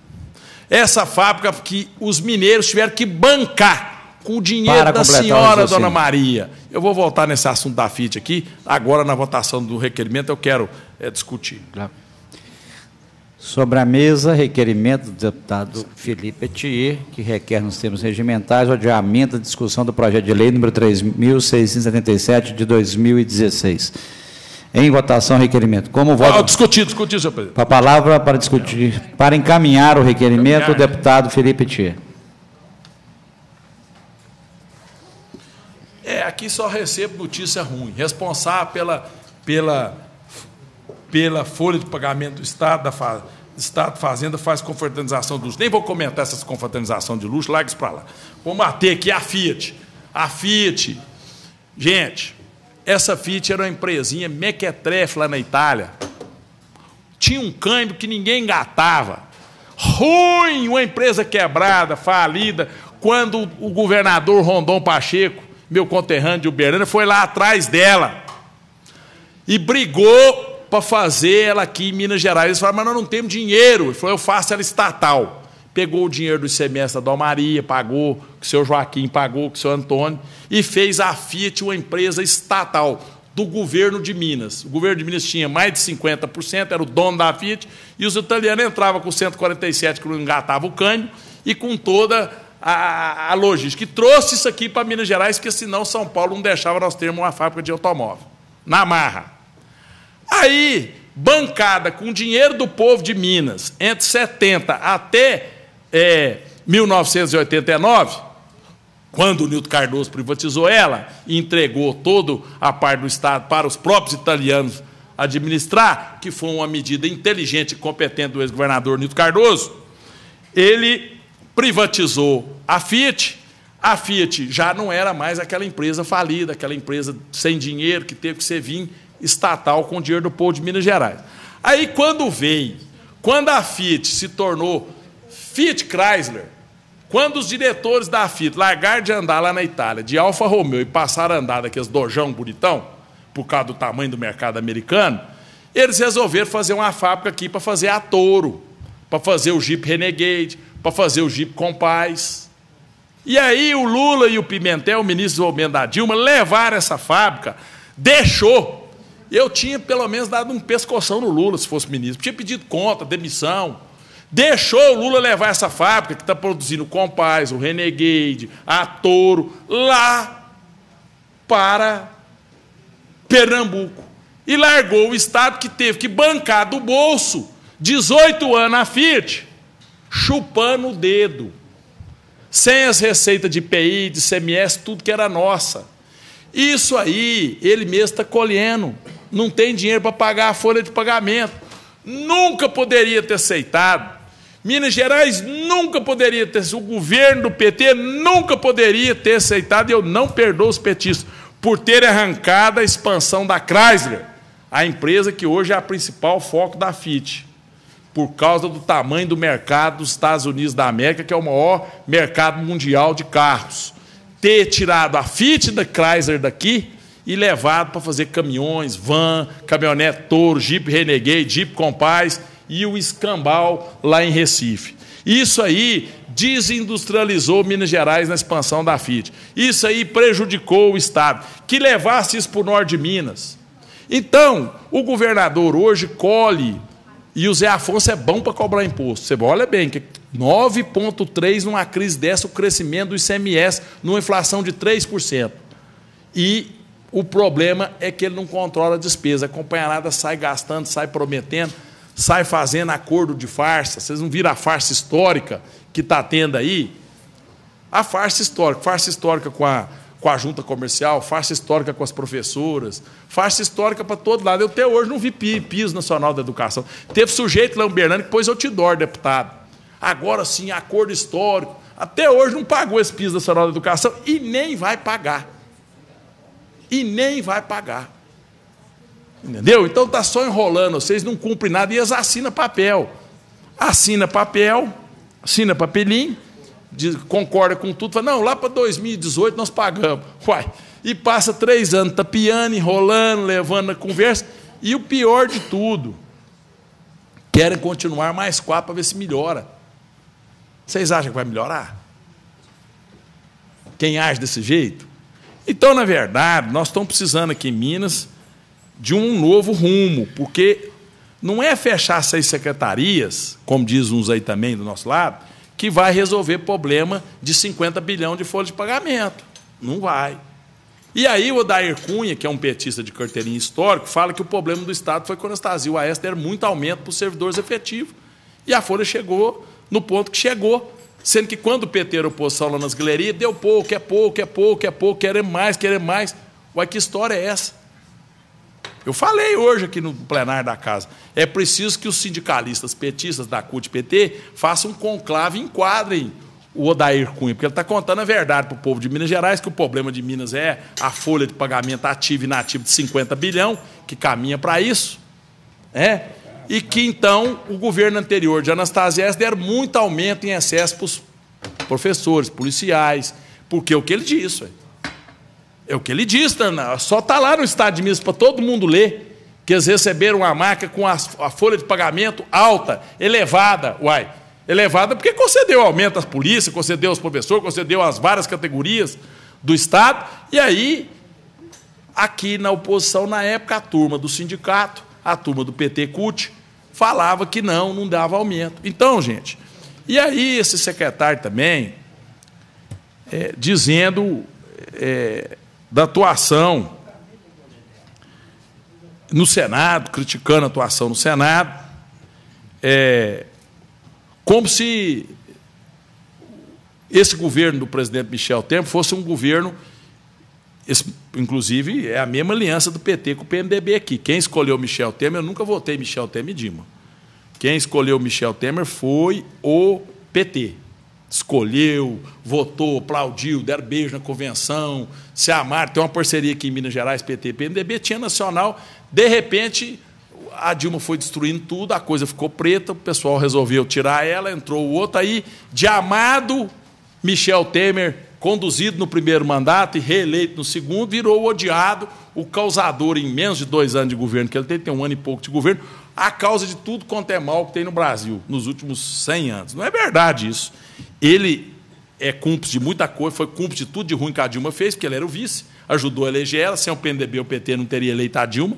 Essa fábrica que os mineiros tiveram que bancar com o dinheiro Para da senhora, dona Maria. Eu vou voltar nesse assunto da FIT aqui. Agora, na votação do requerimento, eu quero é, discutir. Sobre a mesa, requerimento do deputado Felipe Etier, que requer nos termos regimentais o adiamento da discussão do projeto de lei número 3.677 de 2016. Em votação, requerimento. Como voto? Ah, discutir, discutir, senhor presidente. A palavra para discutir. Para encaminhar o requerimento, o deputado Felipe Etier. É, aqui só recebo notícia ruim. Responsável pela, pela, pela folha de pagamento do Estado, da fa, Estado Fazenda, faz confraternização de luxo. Nem vou comentar essas confraternizações de luxo, larga isso para lá. Vou bater aqui a Fiat. A Fiat. Gente, essa Fiat era uma empresinha mequetrefe lá na Itália. Tinha um câmbio que ninguém engatava. Ruim, uma empresa quebrada, falida, quando o governador Rondon Pacheco meu conterrâneo de Uberlândia, foi lá atrás dela e brigou para fazer ela aqui em Minas Gerais. Eles falaram, mas nós não temos dinheiro. Ele falou, eu faço ela estatal. Pegou o dinheiro do semestre da Dó Maria, pagou, que o seu Joaquim pagou, que o seu Antônio, e fez a Fiat uma empresa estatal do governo de Minas. O governo de Minas tinha mais de 50%, era o dono da Fiat, e os italianos entravam com 147 que não engatava o cânio, e com toda a, a, logística, que trouxe isso aqui para Minas Gerais, porque senão São Paulo não deixava nós termos uma fábrica de automóvel. Na marra. Aí, bancada com dinheiro do povo de Minas, entre 70 até é, 1989, quando o Nilton Cardoso privatizou ela e entregou toda a parte do Estado para os próprios italianos administrar, que foi uma medida inteligente e competente do ex-governador Nilton Cardoso, ele privatizou a Fiat, a Fiat já não era mais aquela empresa falida, aquela empresa sem dinheiro que teve que ser vir estatal com dinheiro do povo de Minas Gerais. Aí quando veio, quando a Fiat se tornou Fiat Chrysler, quando os diretores da Fiat largaram de andar lá na Itália de Alfa Romeo e passaram a andar daqueles dojão bonitão, por causa do tamanho do mercado americano, eles resolveram fazer uma fábrica aqui para fazer a Toro, para fazer o Jeep Renegade, para fazer o Jeep Compass. E aí o Lula e o Pimentel, o ministro do da Dilma, levaram essa fábrica, deixou. Eu tinha pelo menos dado um pescoção no Lula, se fosse ministro. Tinha pedido conta, demissão. Deixou o Lula levar essa fábrica que está produzindo o Compaz, o Renegade, a Toro, lá para Pernambuco. E largou o Estado que teve que bancar do bolso 18 anos a Fiat, chupando o dedo sem as receitas de PI, de CMS, tudo que era nossa. Isso aí, ele mesmo está colhendo. Não tem dinheiro para pagar a folha de pagamento. Nunca poderia ter aceitado. Minas Gerais nunca poderia ter, o governo do PT nunca poderia ter aceitado, e eu não perdoo os petistas, por ter arrancado a expansão da Chrysler, a empresa que hoje é a principal foco da FIT por causa do tamanho do mercado dos Estados Unidos da América, que é o maior mercado mundial de carros. Ter tirado a Fiat da Chrysler daqui e levado para fazer caminhões, van, caminhonete Toro, Jeep Renegade, Jeep Compass e o Escambal lá em Recife. Isso aí desindustrializou Minas Gerais na expansão da Fiat. Isso aí prejudicou o Estado. Que levasse isso para o norte de Minas. Então, o governador hoje colhe e o Zé Afonso é bom para cobrar imposto. Você olha bem, 9,3% numa crise dessa, o crescimento do ICMS numa inflação de 3%. E o problema é que ele não controla a despesa. A companheirada sai gastando, sai prometendo, sai fazendo acordo de farsa. Vocês não viram a farsa histórica que está tendo aí? A farsa histórica. Farsa histórica com a com a junta comercial, farsa histórica com as professoras, farsa histórica para todo lado. Eu até hoje não vi piso nacional da educação. Teve sujeito lá em Bernardo que pôs outdoor, deputado. Agora sim, acordo histórico. Até hoje não pagou esse piso nacional da educação e nem vai pagar. E nem vai pagar. Entendeu? Então está só enrolando, vocês não cumprem nada e eles assinam papel. Assina papel, assina papelinho, concorda com tudo, fala, não, lá para 2018 nós pagamos. Uai, e passa três anos tapiando, tá enrolando, levando a conversa, e o pior de tudo, querem continuar mais quatro para ver se melhora. Vocês acham que vai melhorar? Quem age desse jeito? Então, na verdade, nós estamos precisando aqui em Minas de um novo rumo, porque não é fechar seis secretarias, como diz uns aí também do nosso lado, que vai resolver problema de 50 bilhão de folha de pagamento. Não vai. E aí o Dair Cunha, que é um petista de carteirinha histórico, fala que o problema do Estado foi quando Anastasia o Aécio deram muito aumento para os servidores efetivos. E a folha chegou no ponto que chegou. Sendo que quando o PT era oposição lá nas galerias, deu pouco, é pouco, é pouco, é pouco, queremos mais, queremos mais. Uai, que história é essa? Eu falei hoje aqui no plenário da casa. É preciso que os sindicalistas petistas da CUT PT façam um conclave e enquadrem o Odair Cunha, porque ele está contando a verdade para o povo de Minas Gerais, que o problema de Minas é a folha de pagamento ativa e inativa de 50 bilhão, que caminha para isso. É? E que, então, o governo anterior de Anastasiés deram muito aumento em excesso para os professores, policiais, porque é o que ele disse. É o que ele diz, tá só está lá no estado de Minas para todo mundo ler que eles receberam a marca com a, folha de pagamento alta, elevada, uai, elevada porque concedeu aumento às polícias, concedeu aos professores, concedeu às várias categorias do Estado, e aí, aqui na oposição, na época, a turma do sindicato, a turma do PT CUT, falava que não, não dava aumento. Então, gente, e aí esse secretário também, é, dizendo... É, da atuação no Senado, criticando a atuação no Senado, é, como se esse governo do presidente Michel Temer fosse um governo, esse, inclusive é a mesma aliança do PT com o PMDB aqui. Quem escolheu Michel Temer, eu nunca votei Michel Temer e Dima. Quem escolheu Michel Temer foi o PT escolheu, votou, aplaudiu, deram beijo na convenção, se amaram. Tem uma parceria aqui em Minas Gerais, PT, PNDB, tinha nacional. De repente, a Dilma foi destruindo tudo, a coisa ficou preta, o pessoal resolveu tirar ela, entrou o outro aí, de amado Michel Temer, conduzido no primeiro mandato e reeleito no segundo, virou o odiado, o causador em menos de dois anos de governo, que ele tem, tem um ano e pouco de governo, a causa de tudo quanto é mal que tem no Brasil nos últimos 100 anos. Não é verdade isso. Ele é cúmplice de muita coisa, foi cúmplice de tudo de ruim que a Dilma fez, porque ele era o vice, ajudou a eleger ela, sem o PMDB o PT não teria eleito a Dilma.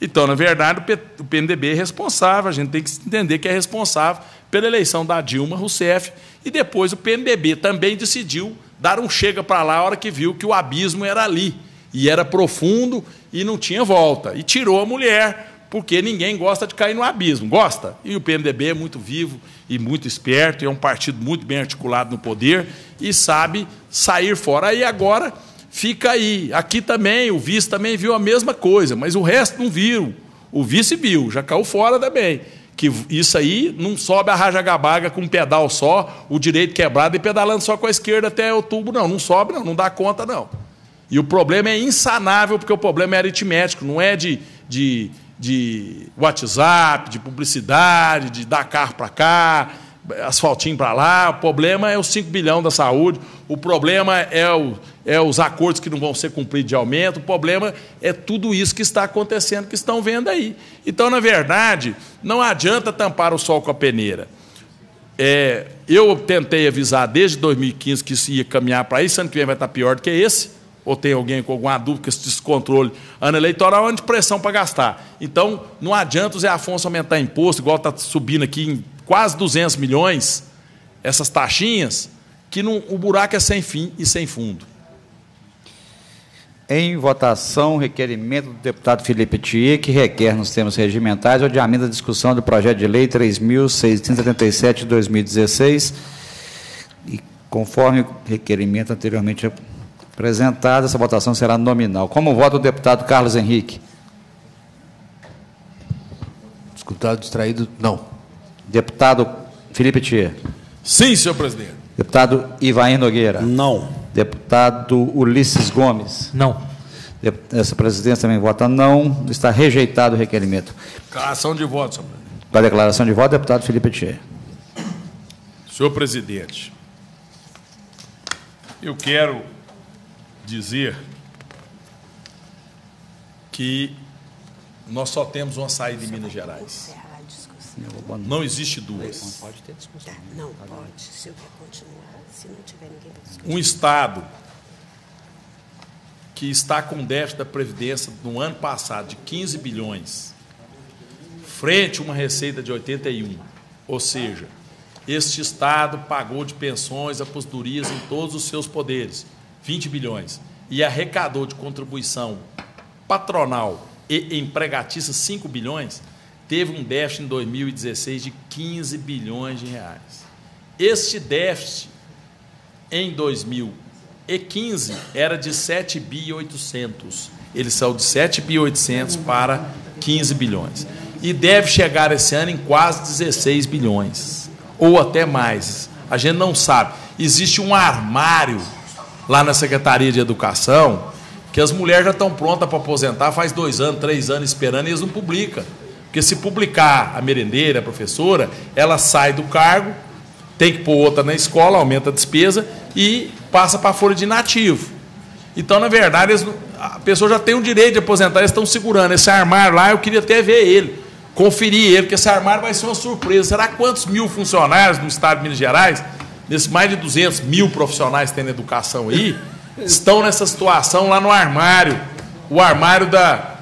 Então, na verdade, o PMDB é responsável, a gente tem que entender que é responsável pela eleição da Dilma Rousseff, e depois o PMDB também decidiu dar um chega para lá a hora que viu que o abismo era ali, e era profundo e não tinha volta, e tirou a mulher porque ninguém gosta de cair no abismo. Gosta? E o PMDB é muito vivo e muito esperto, é um partido muito bem articulado no poder e sabe sair fora. Aí agora fica aí. Aqui também, o vice também viu a mesma coisa, mas o resto não viu. O vice viu, já caiu fora também. Que isso aí não sobe a raja-gabaga com um pedal só, o direito quebrado e pedalando só com a esquerda até outubro, não. Não sobe, não, não dá conta, não. E o problema é insanável, porque o problema é aritmético, não é de, de de WhatsApp, de publicidade, de dar carro para cá, asfaltinho para lá. O problema é os 5 bilhões da saúde, o problema é, o, é os acordos que não vão ser cumpridos de aumento, o problema é tudo isso que está acontecendo, que estão vendo aí. Então, na verdade, não adianta tampar o sol com a peneira. É, eu tentei avisar desde 2015 que isso ia caminhar para isso, ano que vem vai estar tá pior do que esse. Ou tem alguém com alguma dúvida que esse descontrole Ano eleitoral é ano de pressão para gastar. Então, não adianta o Zé Afonso aumentar imposto, igual está subindo aqui em quase 200 milhões, essas taxinhas, que não, o buraco é sem fim e sem fundo. Em votação, requerimento do deputado Felipe Thier, que requer nos termos regimentais o adiamento da discussão do projeto de lei 3.677 de 2016 e conforme requerimento anteriormente Apresentada, essa votação será nominal. Como vota o deputado Carlos Henrique? Deputado distraído, não. Deputado Felipe Thier. Sim, senhor presidente. Deputado Ivaí Nogueira. Não. Deputado Ulisses Gomes. Não. Essa presidência também vota não. Está rejeitado o requerimento. Declaração de voto, senhor presidente. Para a declaração de voto, deputado Felipe Thier. Senhor presidente, eu quero dizer que nós só temos uma saída em Minas Gerais. Não existe duas. Não pode ter discussão. Tá, não pode, se eu continuar, se não tiver ninguém para discutir. Um Estado que está com déficit da Previdência no ano passado de 15 bilhões, frente a uma receita de 81. Ou seja, este Estado pagou de pensões, aposentadorias em todos os seus poderes. 20 bilhões, e arrecadou de contribuição patronal e empregatícia 5 bilhões, teve um déficit em 2016 de 15 bilhões de reais. Este déficit em 2015 era de 7.800. Ele saiu de 7.800 para 15 bilhões e deve chegar esse ano em quase 16 bilhões ou até mais. A gente não sabe. Existe um armário lá na Secretaria de Educação, que as mulheres já estão prontas para aposentar faz dois anos, três anos esperando e eles não publicam. Porque se publicar a merendeira, a professora, ela sai do cargo, tem que pôr outra na escola, aumenta a despesa e passa para a folha de nativo. Então, na verdade, eles, a pessoa já tem o direito de aposentar, eles estão segurando. Esse armário lá, eu queria até ver ele, conferir ele, porque esse armário vai ser uma surpresa. Será quantos mil funcionários no estado de Minas Gerais Nesses mais de 200 mil profissionais tendo educação aí, estão nessa situação lá no armário. O armário da,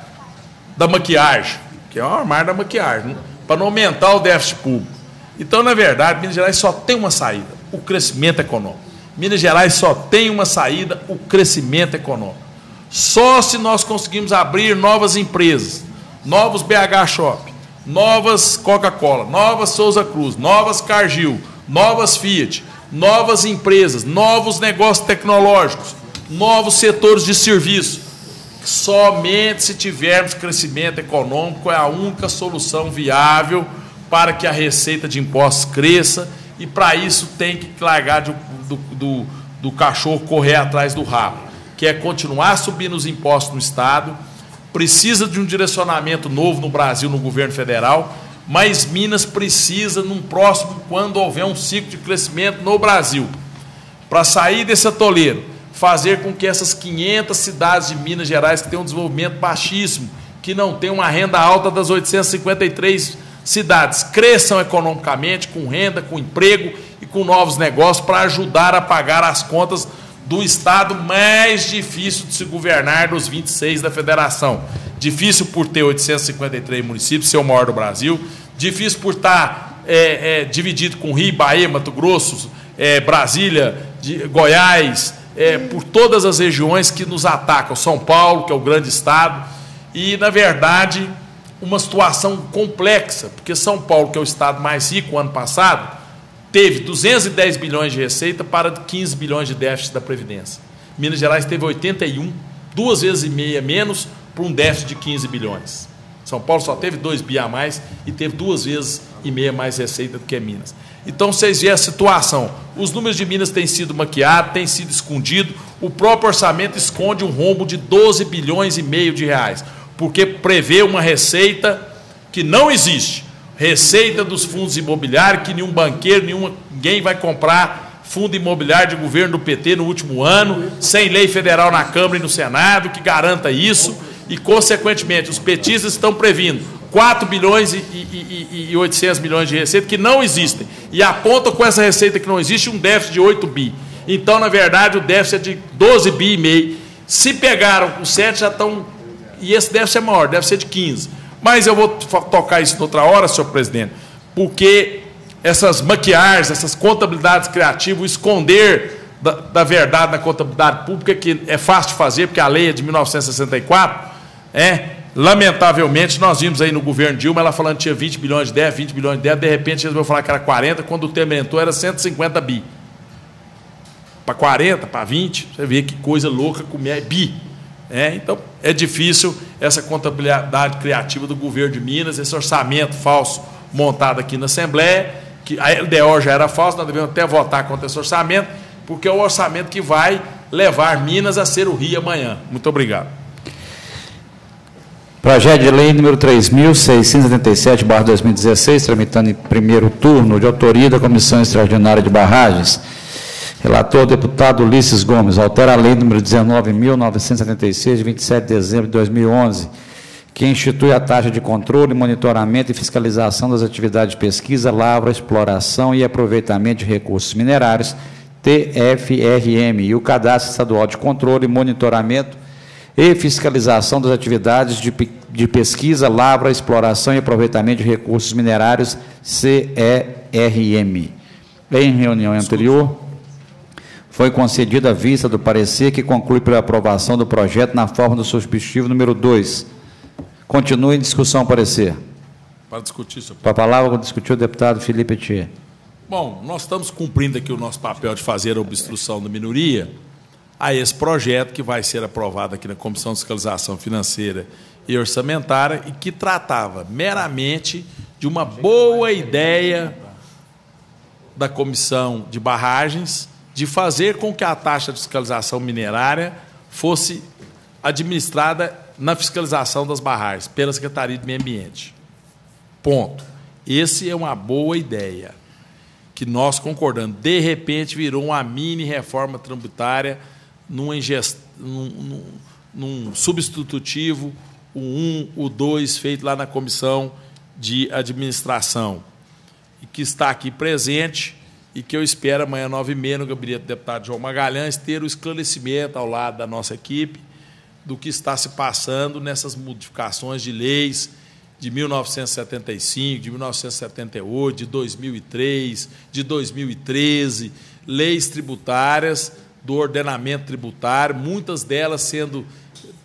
da maquiagem, que é o armário da maquiagem, para não aumentar o déficit público. Então, na verdade, Minas Gerais só tem uma saída: o crescimento econômico. Minas Gerais só tem uma saída: o crescimento econômico. Só se nós conseguirmos abrir novas empresas, novos BH Shop, novas Coca-Cola, novas Souza Cruz, novas Cargill, novas Fiat, novas empresas, novos negócios tecnológicos, novos setores de serviço. Somente se tivermos crescimento econômico é a única solução viável para que a receita de impostos cresça e para isso tem que largar do, do, do cachorro correr atrás do rabo, que é continuar subindo os impostos no Estado, precisa de um direcionamento novo no Brasil, no governo federal, mas Minas precisa, num próximo, quando houver um ciclo de crescimento no Brasil, para sair desse atoleiro, fazer com que essas 500 cidades de Minas Gerais, que têm um desenvolvimento baixíssimo, que não têm uma renda alta das 853 cidades, cresçam economicamente, com renda, com emprego e com novos negócios, para ajudar a pagar as contas do estado mais difícil de se governar dos 26 da federação. Difícil por ter 853 municípios, ser o maior do Brasil. Difícil por estar tá, é, é, dividido com Rio, Bahia, Mato Grosso, é, Brasília, de, Goiás, é, por todas as regiões que nos atacam. São Paulo, que é o grande estado. E, na verdade, uma situação complexa, porque São Paulo, que é o estado mais rico ano passado, teve 210 bilhões de receita para 15 bilhões de déficit da Previdência. Minas Gerais teve 81, duas vezes e meia menos, para um déficit de 15 bilhões. São Paulo só teve 2 bi a mais e teve duas vezes e meia mais receita do que Minas. Então vocês veem a situação. Os números de Minas têm sido maquiados, têm sido escondidos. O próprio orçamento esconde um rombo de 12 bilhões e meio de reais, porque prevê uma receita que não existe. Receita dos fundos imobiliários, que nenhum banqueiro, nenhum, ninguém vai comprar fundo imobiliário de governo do PT no último ano, sem lei federal na Câmara e no Senado que garanta isso e, consequentemente, os petistas estão previndo 4 bilhões e, e, e 800 milhões de receita que não existem. E apontam com essa receita que não existe um déficit de 8 bi. Então, na verdade, o déficit é de 12 bi e meio. Se pegaram os 7, já estão. E esse déficit é maior, deve ser de 15. Mas eu vou tocar isso outra hora, senhor presidente, porque essas maquiagens, essas contabilidades criativas, esconder da, da verdade na contabilidade pública, que é fácil de fazer, porque a lei é de 1964, é, lamentavelmente, nós vimos aí no governo Dilma, ela falando que tinha 20 bilhões de 10, 20 bilhões de 10, de repente resolveu falar que era 40, quando o Temer entrou era 150 bi. Para 40, para 20, você vê que coisa louca como é bi. É, então, é difícil essa contabilidade criativa do governo de Minas, esse orçamento falso montado aqui na Assembleia, que a LDO já era falsa, nós devemos até votar contra esse orçamento, porque é o orçamento que vai levar Minas a ser o Rio amanhã. Muito obrigado. Projeto de lei número 3.677-2016, tramitando em primeiro turno, de autoria da Comissão Extraordinária de Barragens. Relator, deputado Ulisses Gomes, altera a lei número 19.976, de 27 de dezembro de 2011, que institui a taxa de controle, monitoramento e fiscalização das atividades de pesquisa, lavra, exploração e aproveitamento de recursos minerários, TFRM, e o Cadastro Estadual de Controle, Monitoramento e fiscalização das atividades de, de pesquisa, lavra, exploração e aproveitamento de recursos minerários, CERM. Em reunião anterior, foi concedida a vista do parecer que conclui pela aprovação do projeto na forma do substitutivo número 2. Continue em discussão o parecer. Para discutir, senhor presidente. A palavra discutiu o deputado Felipe Etier. Bom, nós estamos cumprindo aqui o nosso papel de fazer a obstrução da minoria a esse projeto que vai ser aprovado aqui na Comissão de Fiscalização Financeira e Orçamentária e que tratava meramente de uma boa ideia da Comissão de Barragens de fazer com que a taxa de fiscalização minerária fosse administrada na fiscalização das barragens pela Secretaria de Meio Ambiente. Ponto. Esse é uma boa ideia que nós concordamos. De repente virou uma mini reforma tributária num, ingest... num, num substitutivo, o 1, o 2, feito lá na comissão de administração, e que está aqui presente e que eu espero amanhã, 9h30, no gabinete do deputado João Magalhães, ter o esclarecimento ao lado da nossa equipe do que está se passando nessas modificações de leis de 1975, de 1978, de 2003, de 2013, leis tributárias do ordenamento tributário, muitas delas sendo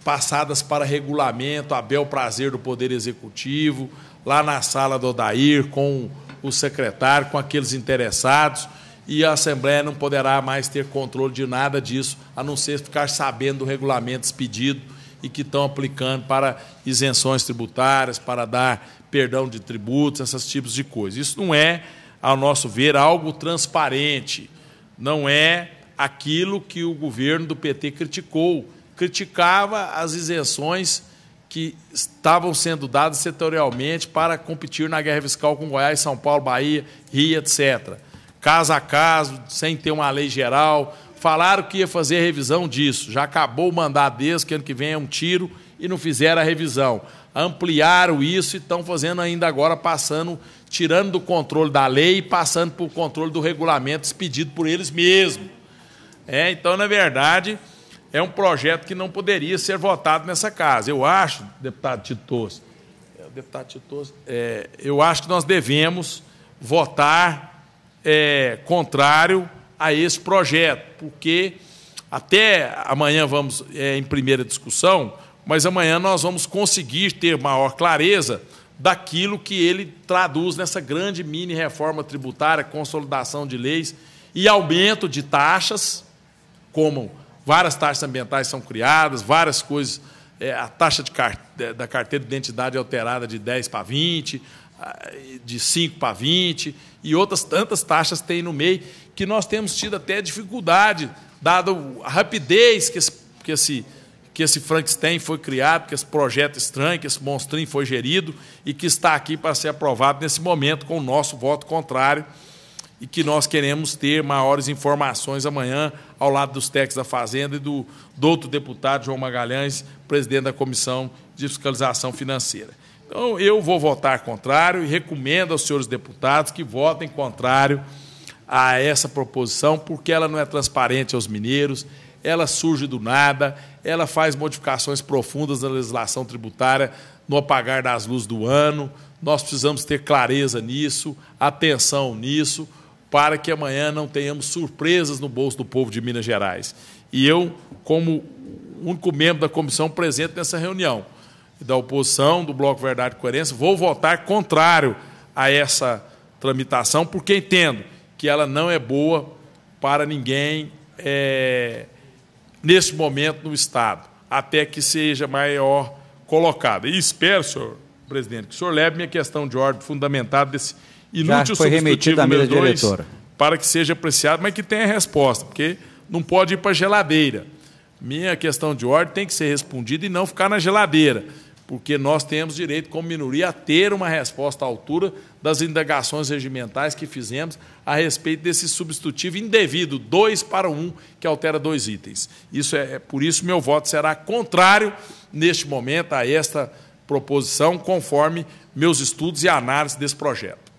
passadas para regulamento, a bel prazer do Poder Executivo, lá na sala do Odair, com o secretário, com aqueles interessados, e a Assembleia não poderá mais ter controle de nada disso, a não ser ficar sabendo do regulamento expedido e que estão aplicando para isenções tributárias, para dar perdão de tributos, esses tipos de coisas. Isso não é, ao nosso ver, algo transparente, não é aquilo que o governo do PT criticou. Criticava as isenções que estavam sendo dadas setorialmente para competir na guerra fiscal com Goiás, São Paulo, Bahia, Rio, etc. Caso a caso, sem ter uma lei geral. Falaram que ia fazer a revisão disso. Já acabou o mandato deles, que ano que vem é um tiro, e não fizeram a revisão. Ampliaram isso e estão fazendo ainda agora, passando, tirando do controle da lei e passando para o controle do regulamento expedido por eles mesmos. É, então, na verdade, é um projeto que não poderia ser votado nessa casa. Eu acho, deputado Titos, é, deputado é, eu acho que nós devemos votar é, contrário a esse projeto, porque até amanhã vamos é, em primeira discussão, mas amanhã nós vamos conseguir ter maior clareza daquilo que ele traduz nessa grande mini reforma tributária, consolidação de leis e aumento de taxas como Várias taxas ambientais são criadas, várias coisas. É, a taxa carte, é, da carteira de identidade é alterada de 10 para 20, ah, de 5 para 20, e outras tantas taxas tem no meio que nós temos tido até dificuldade, dado a rapidez que esse, que esse, que esse Frankenstein foi criado, que esse projeto estranho, que esse monstrinho foi gerido e que está aqui para ser aprovado nesse momento com o nosso voto contrário e que nós queremos ter maiores informações amanhã ao lado dos técnicos da Fazenda e do, do outro deputado, João Magalhães, presidente da Comissão de Fiscalização Financeira. Então, eu vou votar contrário e recomendo aos senhores deputados que votem contrário a essa proposição, porque ela não é transparente aos mineiros, ela surge do nada, ela faz modificações profundas na legislação tributária no apagar das luzes do ano. Nós precisamos ter clareza nisso, atenção nisso para que amanhã não tenhamos surpresas no bolso do povo de Minas Gerais. E eu, como único membro da comissão presente nessa reunião da oposição, do Bloco Verdade e Coerência, vou votar contrário a essa tramitação, porque entendo que ela não é boa para ninguém é, neste momento no Estado, até que seja maior colocada. E espero, senhor presidente, que o senhor leve minha questão de ordem fundamentada desse Inútil Já foi remetido à mesa diretora. Para que seja apreciado, mas que tenha resposta, porque não pode ir para a geladeira. Minha questão de ordem tem que ser respondida e não ficar na geladeira, porque nós temos direito, como minoria, a ter uma resposta à altura das indagações regimentais que fizemos a respeito desse substitutivo indevido, dois para um, que altera dois itens. Isso é, é Por isso, meu voto será contrário, neste momento, a esta proposição, conforme meus estudos e análise desse projeto.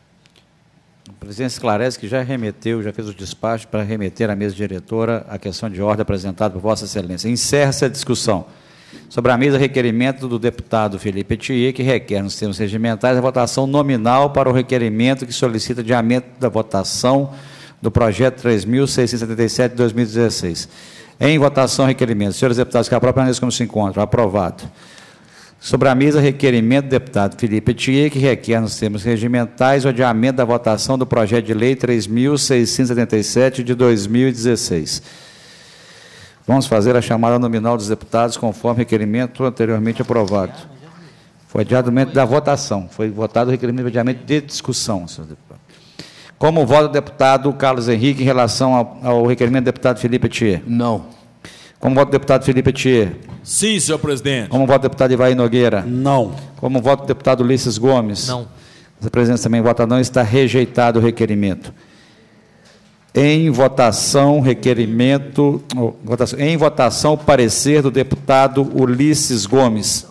O presidente esclarece que já remeteu, já fez o despacho para remeter à mesa diretora a questão de ordem apresentada por Vossa Excelência. Encerra-se a discussão. Sobre a mesa, requerimento do deputado Felipe Etier, que requer, nos termos regimentais, a votação nominal para o requerimento que solicita adiamento da votação do projeto 3.677 de 2016. Em votação, requerimento. Senhores deputados, que a própria mesa como se encontra. Aprovado. Sobre a mesa, requerimento do deputado Felipe Thier, que requer, nos termos regimentais, o adiamento da votação do projeto de lei 3.677 de 2016. Vamos fazer a chamada nominal dos deputados conforme requerimento anteriormente aprovado. Foi adiamento da votação. Foi votado o requerimento de adiamento de discussão, senhor deputado. Como vota o deputado Carlos Henrique em relação ao, requerimento do deputado Felipe Thier? Não. Como voto o deputado Felipe Etier? Sim, senhor presidente. Como voto o deputado Ivaí Nogueira? Não. Como voto o deputado Ulisses Gomes? Não. A presidente, também vota não, está rejeitado o requerimento. Em votação, requerimento. votação, em votação, parecer do deputado Ulisses Gomes.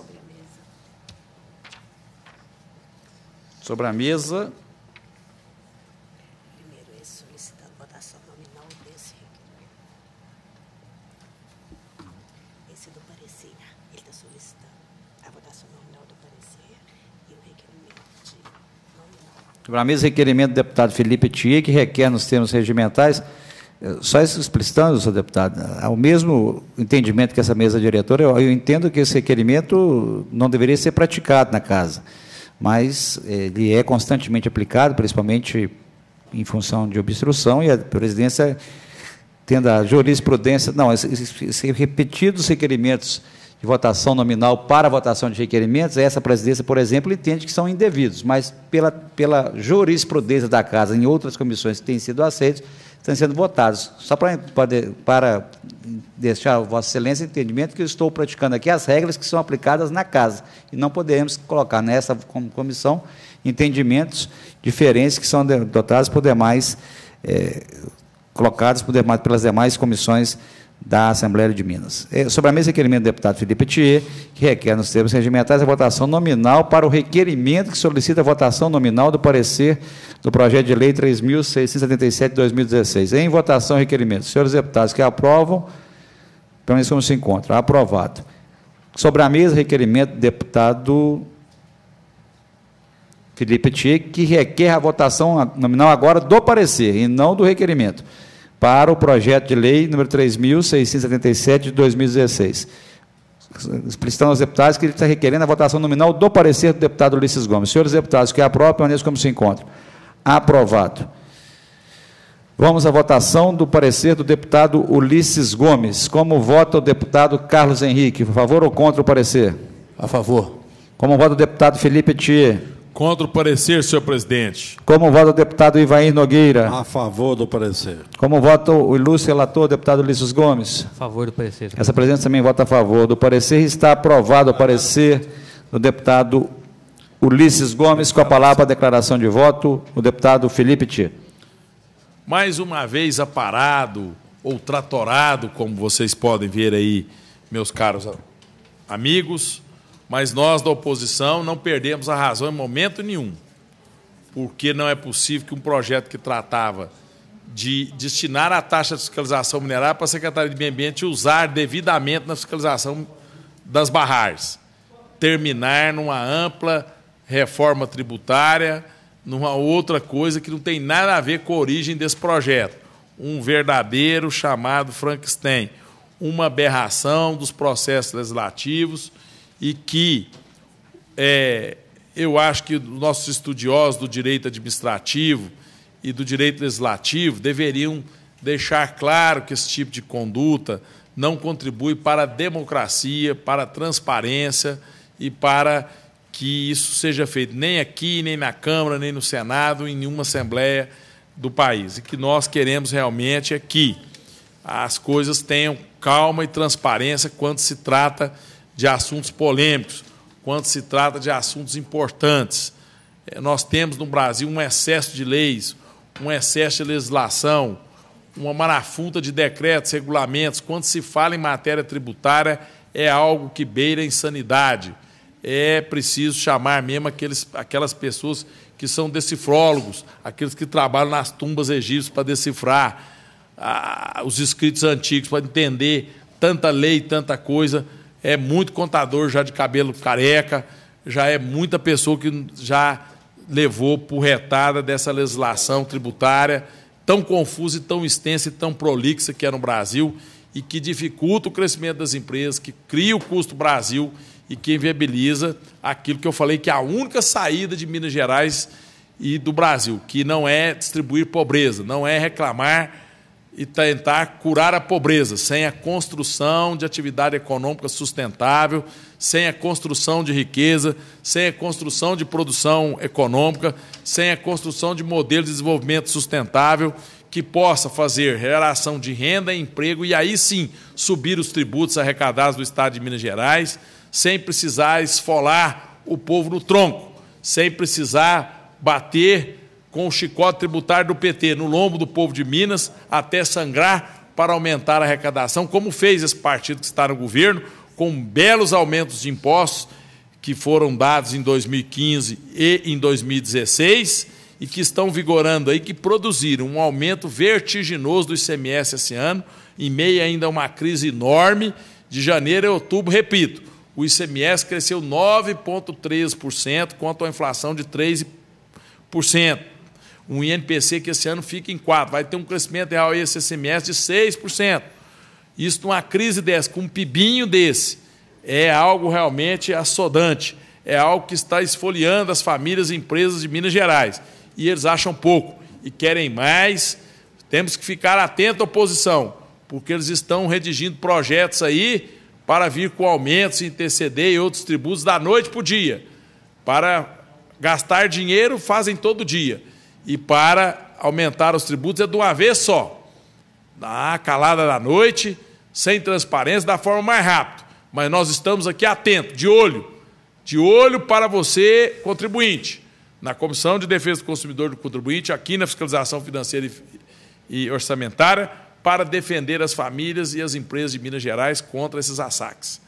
Sobre a mesa. Sobre a mesa, requerimento do deputado Felipe Etier, que requer nos termos regimentais, eh, só explicitando, senhor deputado, eh, ao mesmo entendimento que essa mesa diretora, eu, eu entendo que esse requerimento não deveria ser praticado na casa, mas eh, ele é constantemente aplicado, principalmente em função de obstrução, e a presidência tendo a jurisprudência, não, esses repetidos requerimentos de votação nominal para votação de requerimentos, essa presidência, por exemplo, entende que são indevidos, mas pela, pela jurisprudência da Casa em outras comissões que têm sido aceitos, estão sendo votados. Só para, para deixar Vossa Excelência entendimento que eu estou praticando aqui as regras que são aplicadas na Casa e não podemos colocar nessa comissão entendimentos diferentes que são adotados por demais, é, colocados por demais, pelas demais comissões da Assembleia de Minas. É, sobre a mesa requerimento do deputado Felipe Thier, que requer nos termos regimentais a votação nominal para o requerimento que solicita a votação nominal do parecer do projeto de lei 3.677 de 2016. Em votação, requerimento. Senhores deputados que aprovam, pelo menos como se encontra. Aprovado. Sobre a mesa, requerimento do deputado Felipe Thier, que requer a votação nominal agora do parecer e não do requerimento para o projeto de lei número 3.677 de 2016. Explicitando aos deputados que ele está requerendo a votação nominal do parecer do deputado Ulisses Gomes. Senhores deputados, que aprova, permaneça como se encontra. Aprovado. Vamos à votação do parecer do deputado Ulisses Gomes. Como vota o deputado Carlos Henrique? A favor ou contra o parecer? A favor. Como vota o deputado Felipe Thier? Contra o parecer, senhor presidente. Como vota o deputado Ivaí Nogueira? A favor do parecer. Como vota o ilustre relator, deputado Ulisses Gomes? A favor do parecer. Essa presença também vota a favor do parecer. Está aprovado o parecer do deputado Ulisses Gomes. Com a palavra, a declaração de voto, o deputado Felipe Tito. Mais uma vez aparado, ou tratorado, como vocês podem ver aí, meus caros amigos, mas nós da oposição não perdemos a razão em momento nenhum, porque não é possível que um projeto que tratava de destinar a taxa de fiscalização mineral para a Secretaria de Meio Ambiente usar devidamente na fiscalização das barragens, terminar numa ampla reforma tributária, numa outra coisa que não tem nada a ver com a origem desse projeto. Um verdadeiro chamado Frankenstein, uma aberração dos processos legislativos e que é, eu acho que os nossos estudiosos do direito administrativo e do direito legislativo deveriam deixar claro que esse tipo de conduta não contribui para a democracia, para a transparência e para que isso seja feito nem aqui, nem na Câmara, nem no Senado, em nenhuma Assembleia do país. E que nós queremos realmente é que as coisas tenham calma e transparência quando se trata de de assuntos polêmicos, quando se trata de assuntos importantes. É, nós temos no Brasil um excesso de leis, um excesso de legislação, uma marafuta de decretos, regulamentos. Quando se fala em matéria tributária, é algo que beira a insanidade. É preciso chamar mesmo aqueles, aquelas pessoas que são decifrólogos, aqueles que trabalham nas tumbas egípcias para decifrar ah, os escritos antigos, para entender tanta lei, tanta coisa é muito contador já de cabelo careca, já é muita pessoa que já levou por retada dessa legislação tributária tão confusa e tão extensa e tão prolixa que é no Brasil e que dificulta o crescimento das empresas, que cria o custo Brasil e que inviabiliza aquilo que eu falei que é a única saída de Minas Gerais e do Brasil, que não é distribuir pobreza, não é reclamar e tentar curar a pobreza, sem a construção de atividade econômica sustentável, sem a construção de riqueza, sem a construção de produção econômica, sem a construção de modelo de desenvolvimento sustentável que possa fazer geração de renda e emprego e aí sim subir os tributos arrecadados do Estado de Minas Gerais, sem precisar esfolar o povo no tronco, sem precisar bater com o chicote tributário do PT no lombo do povo de Minas até sangrar para aumentar a arrecadação, como fez esse partido que está no governo, com belos aumentos de impostos que foram dados em 2015 e em 2016 e que estão vigorando aí, que produziram um aumento vertiginoso do ICMS esse ano, em meio ainda a uma crise enorme de janeiro a outubro, repito, o ICMS cresceu 9,3% quanto à inflação de 3% um INPC que esse ano fica em 4%, vai ter um crescimento real esse semestre de 6%. Isso numa crise dessa, com um pibinho desse, é algo realmente assodante, é algo que está esfoliando as famílias e empresas de Minas Gerais. E eles acham pouco e querem mais. Temos que ficar atento à oposição, porque eles estão redigindo projetos aí para vir com aumentos em TCD e outros tributos da noite para o dia. Para gastar dinheiro, fazem todo dia e para aumentar os tributos é de uma vez só, na calada da noite, sem transparência, da forma mais rápida. Mas nós estamos aqui atentos, de olho, de olho para você, contribuinte, na Comissão de Defesa do Consumidor e do Contribuinte, aqui na Fiscalização Financeira e Orçamentária, para defender as famílias e as empresas de Minas Gerais contra esses assaques.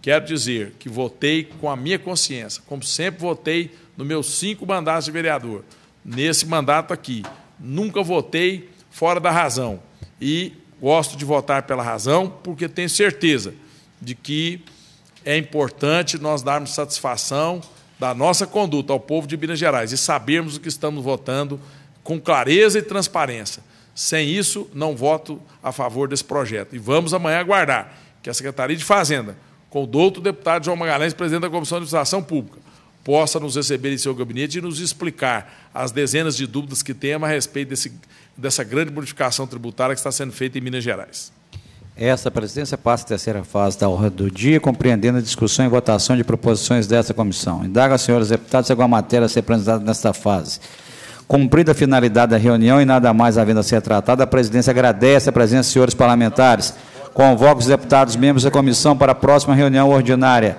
Quero dizer que votei com a minha consciência, como sempre votei nos meus cinco mandatos de vereador nesse mandato aqui. Nunca votei fora da razão. E gosto de votar pela razão, porque tenho certeza de que é importante nós darmos satisfação da nossa conduta ao povo de Minas Gerais e sabermos o que estamos votando com clareza e transparência. Sem isso, não voto a favor desse projeto. E vamos amanhã aguardar que a Secretaria de Fazenda, com o douto deputado João Magalhães, presidente da Comissão de Administração Pública, possa nos receber em seu gabinete e nos explicar as dezenas de dúvidas que temos a respeito desse, dessa grande modificação tributária que está sendo feita em Minas Gerais. Esta presidência passa a terceira fase da ordem do dia, compreendendo a discussão e votação de proposições desta comissão. Indaga, senhores deputados, se a matéria a ser apresentada nesta fase. Cumprida a finalidade da reunião e nada mais havendo a ser tratado, a presidência agradece a presença dos senhores parlamentares. Convoca os deputados membros da comissão para a próxima reunião ordinária